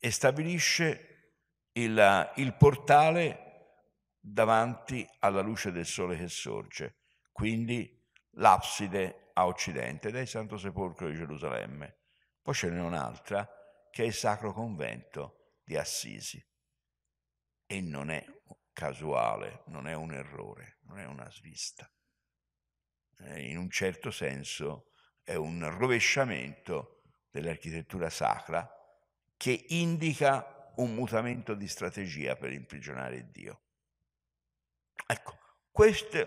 B: e stabilisce il, il portale davanti alla luce del sole che sorge. Quindi l'abside a occidente ed è il Santo Sepolcro di Gerusalemme. Poi ce n'è un'altra che è il Sacro Convento di Assisi. E non è casuale, non è un errore, non è una svista. Eh, in un certo senso è un rovesciamento dell'architettura sacra che indica un mutamento di strategia per imprigionare Dio. Ecco, questo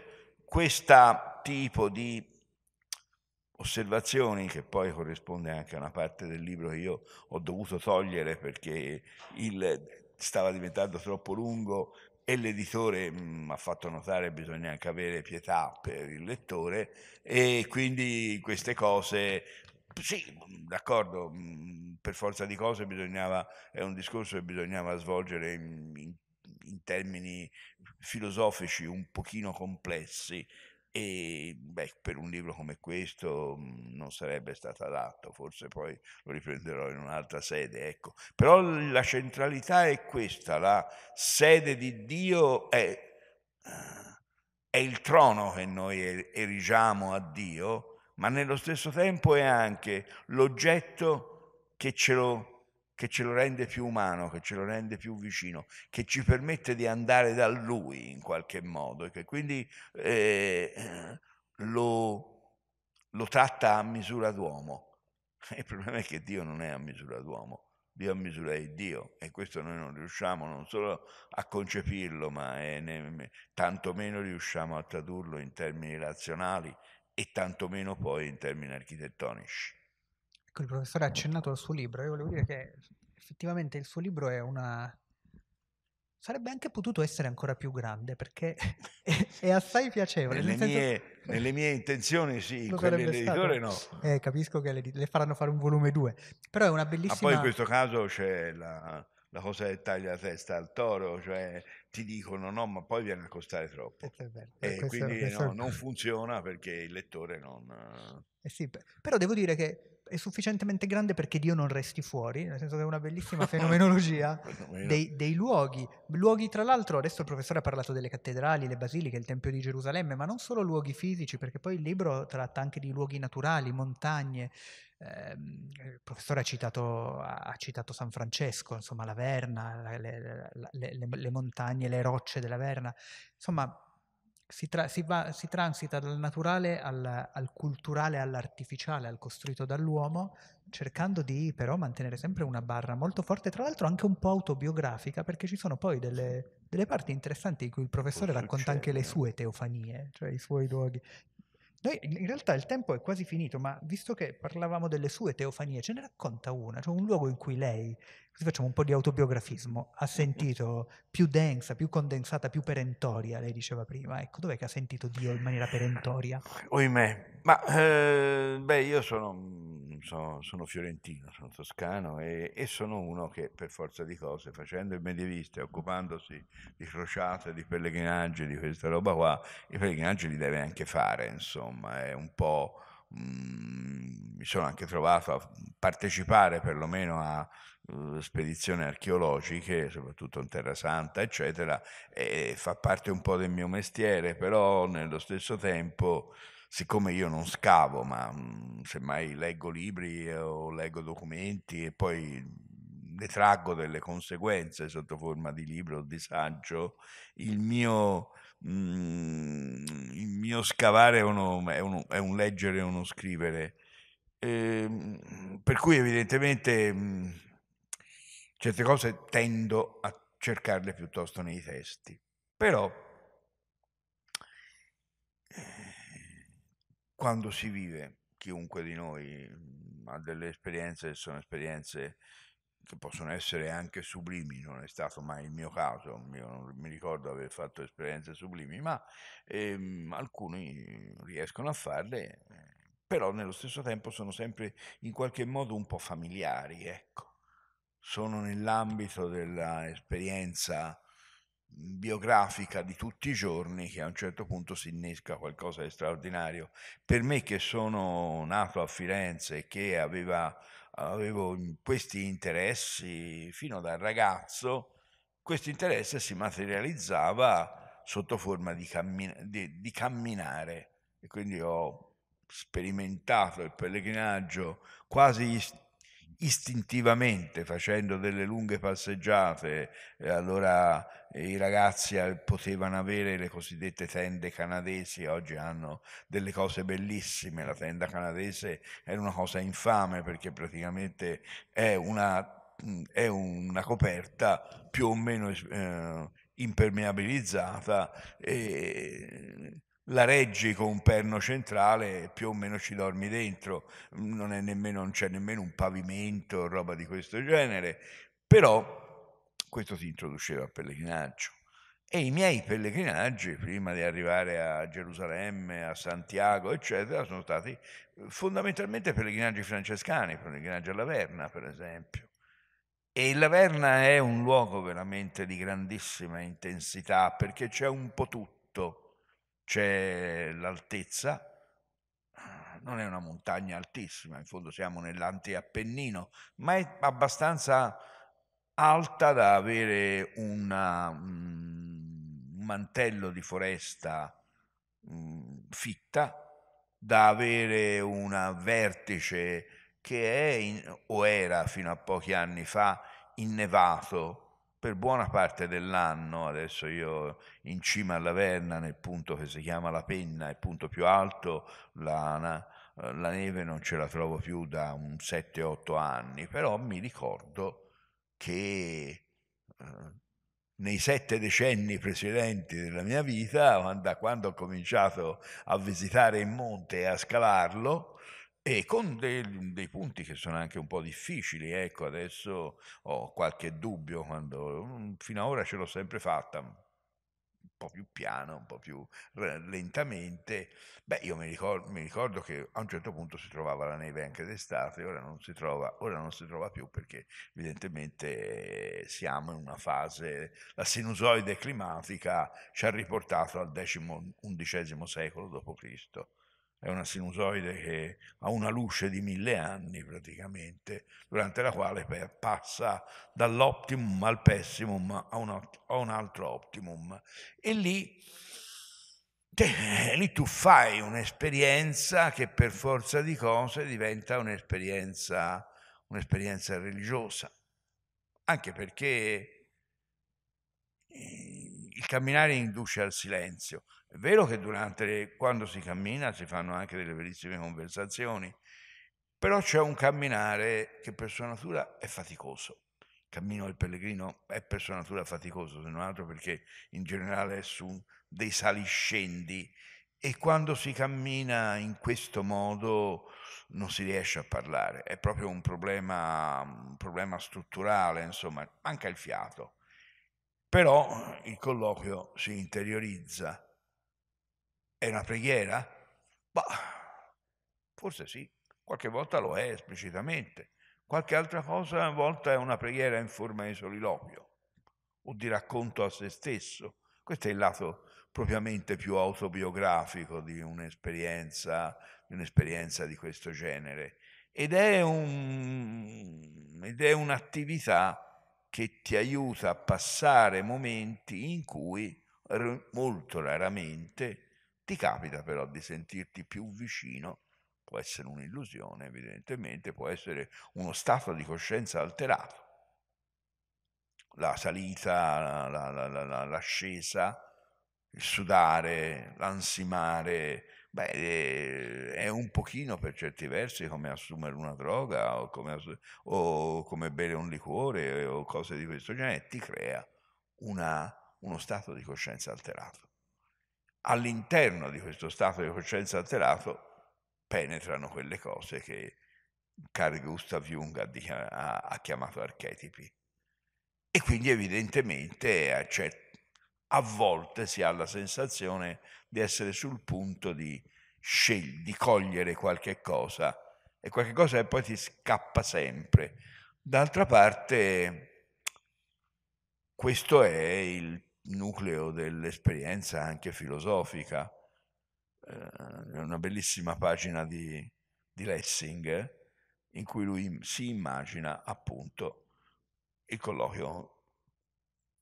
B: questo tipo di osservazioni, che poi corrisponde anche a una parte del libro che io ho dovuto togliere perché il, stava diventando troppo lungo e l'editore mi mm, ha fatto notare che bisogna anche avere pietà per il lettore e quindi queste cose sì, d'accordo, mm, per forza di cose bisognava, è un discorso che bisognava svolgere in, in in termini filosofici un pochino complessi e beh, per un libro come questo mhmm, non sarebbe stato adatto, forse poi lo riprenderò in un'altra sede, ecco. Però la centralità è questa, la sede di Dio è, è il trono che noi er-, erigiamo a Dio, ma nello stesso tempo è anche l'oggetto che ce lo che ce lo rende più umano, che ce lo rende più vicino, che ci permette di andare da Lui in qualche modo e che quindi eh, lo, lo tratta a misura d'uomo. Il problema è che Dio non è a misura d'uomo, Dio a misura di Dio e questo noi non riusciamo non solo a concepirlo, ma è ne, tantomeno riusciamo a tradurlo in termini razionali e tantomeno poi in termini architettonici.
A: Ecco, il professore ha accennato al suo libro e volevo dire che effettivamente il suo libro è una... Sarebbe anche potuto essere ancora più grande perché è assai piacevole. Nelle, senso... mie, nelle mie,
B: intenzioni sì, quelle dell'editore no.
A: Eh, capisco che le, le, faranno fare un volume 2, però è una bellissima... Ma poi in questo
B: caso c'è la, la cosa del taglia la testa al toro, cioè ti dicono no, ma poi viene a costare troppo.
A: Eh, e eh, quindi no, non
B: funziona perché il lettore non...
A: Eh sì, però devo dire che è sufficientemente grande perché Dio non resti fuori, nel senso che è una bellissima fenomenologia dei, dei, luoghi. Luoghi, tra l'altro, adesso il professore ha parlato delle cattedrali, le basiliche, il Tempio di Gerusalemme, ma non solo luoghi fisici, perché poi il libro tratta anche di luoghi naturali, montagne. Eh, il professore ha citato, ha citato, San Francesco, insomma, la Verna, le, le, le, le montagne, le rocce della Verna. Insomma, si, tra, si, va, si, transita dal naturale al, al, culturale, all'artificiale, al costruito dall'uomo, cercando di però mantenere sempre una barra molto forte, tra l'altro anche un po' autobiografica, perché ci sono poi delle, delle parti interessanti in cui il professore racconta anche le sue teofanie, cioè i suoi luoghi, noi, in realtà il tempo è quasi finito, ma visto che parlavamo delle sue teofanie, ce ne racconta una, cioè un luogo in cui lei, così facciamo un po' di autobiografismo, ha sentito più densa, più condensata, più perentoria, lei diceva prima, ecco, dov'è che ha sentito Dio in maniera perentoria?
B: Oimè, ma eh, beh, io sono Mm, sono, sono fiorentino, sono toscano e, e, sono uno che per forza di cose, facendo il medievista e occupandosi di crociate, di pellegrinaggi, di questa roba qua, i pellegrinaggi li deve anche fare, insomma, è un po'... Mh, mm, mi sono anche trovato a partecipare perlomeno a eh, spedizioni archeologiche, soprattutto in Terra Santa, eccetera, e fa parte un po' del mio mestiere, però nello stesso tempo siccome io non scavo, ma mhmm, semmai leggo libri o leggo documenti e poi ne traggo delle conseguenze sotto forma di libro o di saggio, il mio, mh, mhmm, il mio scavare è, uno, è, uno, è, un leggere e uno scrivere. E, ehm, per cui evidentemente mh, mhmm, certe cose tendo a cercarle piuttosto nei testi. Però quando si vive, chiunque di noi mhmm, ha delle esperienze che sono esperienze che possono essere anche sublimi, non è stato mai il mio caso, io non mi ricordo aver fatto esperienze sublimi, ma ehm, alcuni riescono a farle, però nello stesso tempo sono sempre in qualche modo un po' familiari, ecco. Sono nell'ambito dell'esperienza biografica di tutti i giorni che a un certo punto si innesca qualcosa di straordinario. Per me che sono nato a Firenze e che aveva, avevo questi interessi fino da ragazzo, questo interesse si materializzava sotto forma di, cammin- di, di camminare e quindi ho sperimentato il pellegrinaggio quasi istintivamente facendo delle lunghe passeggiate, eh, allora eh, i ragazzi eh, potevano avere le cosiddette tende canadesi, oggi hanno delle cose bellissime, la tenda canadese era una cosa infame perché praticamente è una, mm, è una coperta più o meno eh, impermeabilizzata e la reggi con un perno centrale e più o meno ci dormi dentro, non, nemmeno, non c'è nemmeno un pavimento, roba di questo genere, però questo si introduceva al pellegrinaggio. E i miei pellegrinaggi, prima di arrivare a Gerusalemme, a Santiago, eccetera, sono stati fondamentalmente pellegrinaggi francescani, pellegrinaggi alla Verna, per esempio. E la Verna è un luogo veramente di grandissima intensità perché c'è un po' tutto c'è l'altezza, ah, non è una montagna altissima, in fondo siamo nell'antiappennino, ma è abbastanza alta da avere una, mm, un mantello di foresta um, fitta, da avere un vertice che è in, o era fino a pochi anni fa innevato per buona parte dell'anno, adesso io in cima alla Verna, nel punto che si chiama La Penna, il punto più alto, la, eh, la neve non ce la trovo più da un 7-8 anni, però mi ricordo che eh, nei sette decenni precedenti della mia vita, da quando ho cominciato a visitare il monte e a scalarlo, e con dei, dei, punti che sono anche un po' difficili, ecco adesso ho qualche dubbio, quando, mm, fino ad ora ce l'ho sempre fatta, un po' più piano, un po' più lentamente, beh io mi ricordo, mi ricordo che a un certo punto si trovava la neve anche d'estate, ora non si trova, ora non si trova più perché evidentemente siamo in una fase, la sinusoide climatica ci ha riportato al decimo, undicesimo secolo d.C è una sinusoide che ha una luce di mille anni praticamente, durante la quale passa dall'optimum al pessimum a un, a un altro optimum. E lì, te, eh, lì tu fai un'esperienza che per forza di cose diventa un'esperienza, un'esperienza religiosa, anche perché eh, il camminare induce al silenzio. È vero che durante, quando si cammina si fanno anche delle bellissime conversazioni, però c'è un camminare che per sua natura è faticoso. Il cammino del pellegrino è per sua natura faticoso, se non altro perché in generale è su dei saliscendi e quando si cammina in questo modo non si riesce a parlare, è proprio un problema, un problema strutturale, insomma, manca il fiato però il colloquio si interiorizza. È una preghiera? Bah, forse sì, qualche volta lo è esplicitamente, qualche altra cosa a volte è una preghiera in forma di soliloquio o di racconto a se stesso. Questo è il lato propriamente più autobiografico di un'esperienza, di, un'esperienza di questo genere. Ed è, un, ed è un'attività che ti aiuta a passare momenti in cui molto raramente ti capita però di sentirti più vicino, può essere un'illusione evidentemente, può essere uno stato di coscienza alterato. La salita, la, la, la, l'ascesa, il sudare, l'ansimare, Beh, ehm, è un pochino per certi versi come assumere una droga o come, o come bere un liquore eh, o cose di questo genere, ti crea una, uno stato di coscienza alterato. All'interno di questo stato di coscienza alterato penetrano quelle cose che Carl Gustav Jung ha, ha chiamato archetipi. E quindi evidentemente a certi a volte si ha la sensazione di essere sul punto di, scegli, di cogliere qualche cosa e qualche cosa che poi ti scappa sempre. D'altra parte, questo è il nucleo dell'esperienza anche filosofica. Eh, è una bellissima pagina di, di Lessing in cui lui si immagina appunto il colloquio,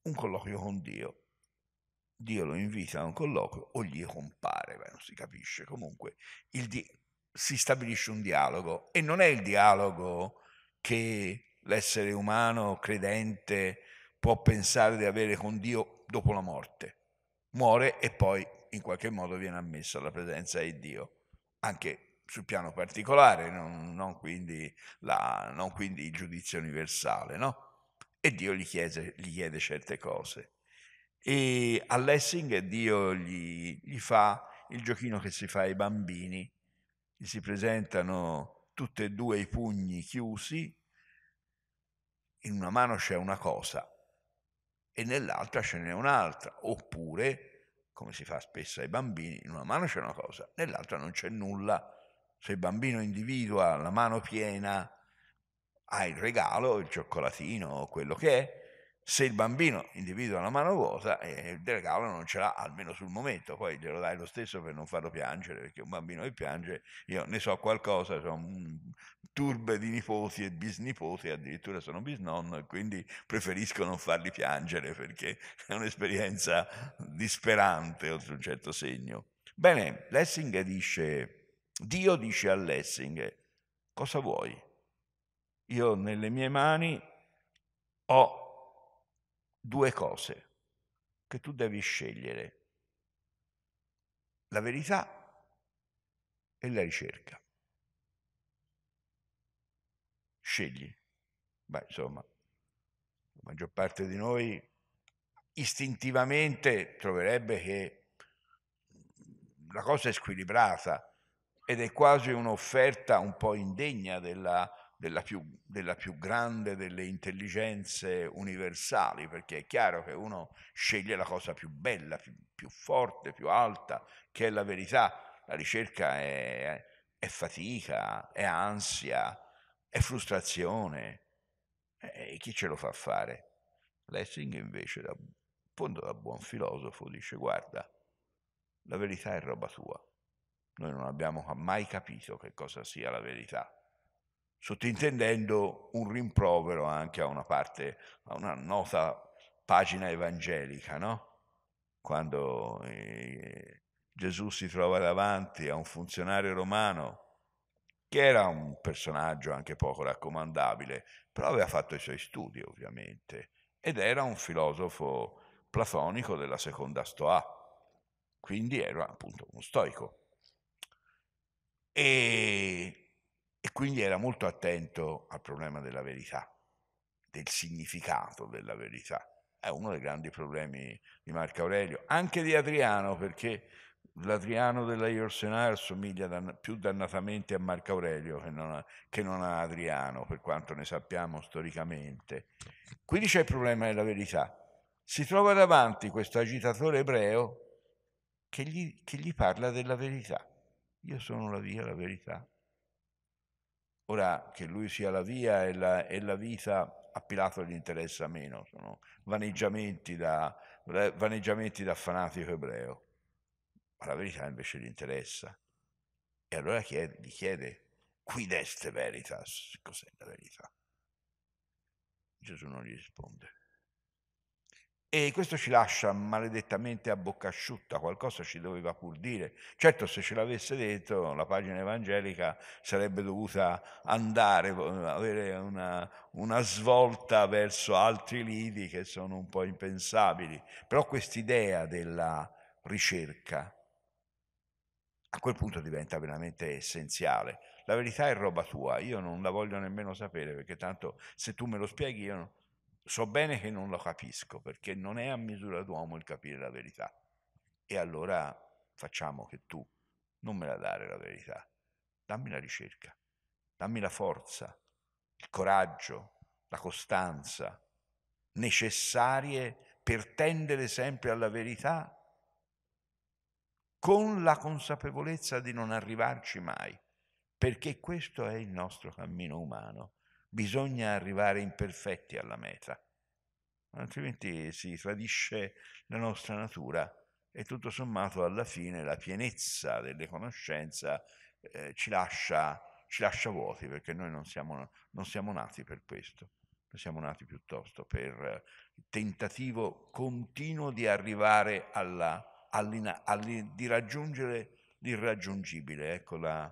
B: un colloquio con Dio Dio lo invita a un colloquio o gli compare, beh, non si capisce. Comunque di- si stabilisce un dialogo e non è il dialogo che l'essere umano credente può pensare di avere con Dio dopo la morte. Muore e poi in qualche modo viene ammesso alla presenza di Dio, anche sul piano particolare, non, non, quindi, la, non quindi, il giudizio universale, no? E Dio gli chiede, gli chiede certe cose. E a Lessing Dio gli, gli fa il giochino che si fa ai bambini, gli si presentano tutti e due i pugni chiusi, in una mano c'è una cosa e nell'altra ce n'è un'altra, oppure, come si fa spesso ai bambini, in una mano c'è una cosa, nell'altra non c'è nulla. Se il bambino individua la mano piena, ha il regalo, il cioccolatino o quello che è, se il bambino individua la mano vuota, eh, il regalo non ce l'ha, almeno sul momento, poi glielo dai lo stesso per non farlo piangere, perché un bambino che piange, io ne so qualcosa, sono un turbe di nipoti e bisnipoti, addirittura sono bisnonno, e quindi preferisco non farli piangere perché è un'esperienza disperante oltre un certo segno. Bene, Lessing dice, Dio dice a Lessing, cosa vuoi? Io nelle mie mani ho due cose che tu devi scegliere, la verità e la ricerca. Scegli. Beh, insomma, la maggior parte di noi istintivamente troverebbe che la cosa è squilibrata ed è quasi un'offerta un po' indegna della della più, della più, grande delle intelligenze universali, perché è chiaro che uno sceglie la cosa più bella, più, più forte, più alta, che è la verità. La ricerca è, è fatica, è ansia, è frustrazione. Eh, e chi ce lo fa fare? Lessing invece, da, appunto da buon filosofo, dice guarda, la verità è roba tua. Noi non abbiamo mai capito che cosa sia la verità sottintendendo un rimprovero anche a una parte, a una nota pagina evangelica, no? Quando eh, Gesù si trova davanti a un funzionario romano che era un personaggio anche poco raccomandabile, però aveva fatto i suoi studi ovviamente ed era un filosofo platonico della seconda stoa, quindi era appunto uno stoico. E e quindi era molto attento al problema della verità, del significato della verità. È uno dei grandi problemi di Marco Aurelio, anche di Adriano, perché l'Adriano della Iorsenar somiglia dann- più dannatamente a Marco Aurelio che non, a, che non, a, Adriano, per quanto ne sappiamo storicamente. Quindi c'è il problema della verità. Si trova davanti questo agitatore ebreo che gli, che gli parla della verità. Io sono la via, la verità Ora che lui sia la via e la, e la vita a Pilato gli interessa meno, sono vaneggiamenti da, vaneggiamenti da fanatico ebreo, ma la verità invece gli interessa. E allora chiede, gli chiede, quid est veritas? Cos'è la verità? Gesù non gli risponde. E questo ci lascia maledettamente a bocca asciutta, qualcosa ci doveva pur dire. Certo, se ce l'avesse detto, la pagina evangelica sarebbe dovuta andare, eh, avere una, una svolta verso altri lidi che sono un po' impensabili. Però quest'idea della ricerca a quel punto diventa veramente essenziale. La verità è roba tua, io non la voglio nemmeno sapere, perché tanto se tu me lo spieghi io So bene che non lo capisco perché non è a misura d'uomo il capire la verità. E allora facciamo che tu non me la dare la verità, dammi la ricerca, dammi la forza, il coraggio, la costanza necessarie per tendere sempre alla verità con la consapevolezza di non arrivarci mai, perché questo è il nostro cammino umano bisogna arrivare imperfetti alla meta, altrimenti si tradisce la nostra natura e tutto sommato alla fine la pienezza delle conoscenze eh, ci, lascia, ci, lascia, vuoti perché noi non siamo, non siamo nati per questo siamo nati piuttosto per il tentativo continuo di arrivare alla, all'ina, all'ina, di raggiungere l'irraggiungibile, ecco la,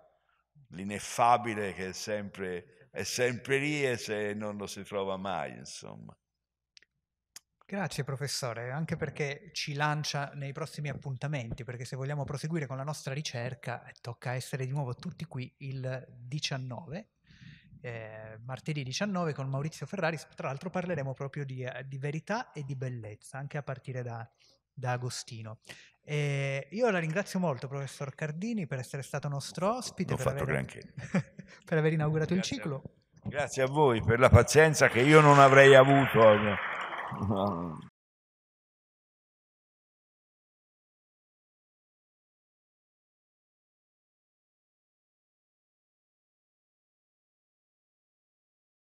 B: l'ineffabile che è sempre è sempre lì e se non lo si trova mai, insomma.
A: Grazie professore, anche mm. perché ci lancia nei prossimi appuntamenti, perché se vogliamo proseguire con la nostra ricerca eh, tocca essere di nuovo tutti qui il 19, eh, martedì 19 con Maurizio Ferrari, tra l'altro parleremo proprio di, eh, di verità e di bellezza, anche a partire da, da Agostino. Eh, io la ringrazio molto professor Cardini per essere stato nostro ospite. Non ho fatto aver... granché. per aver inaugurato grazie. il ciclo.
B: Grazie a voi per la pazienza che io non avrei avuto.
A: No.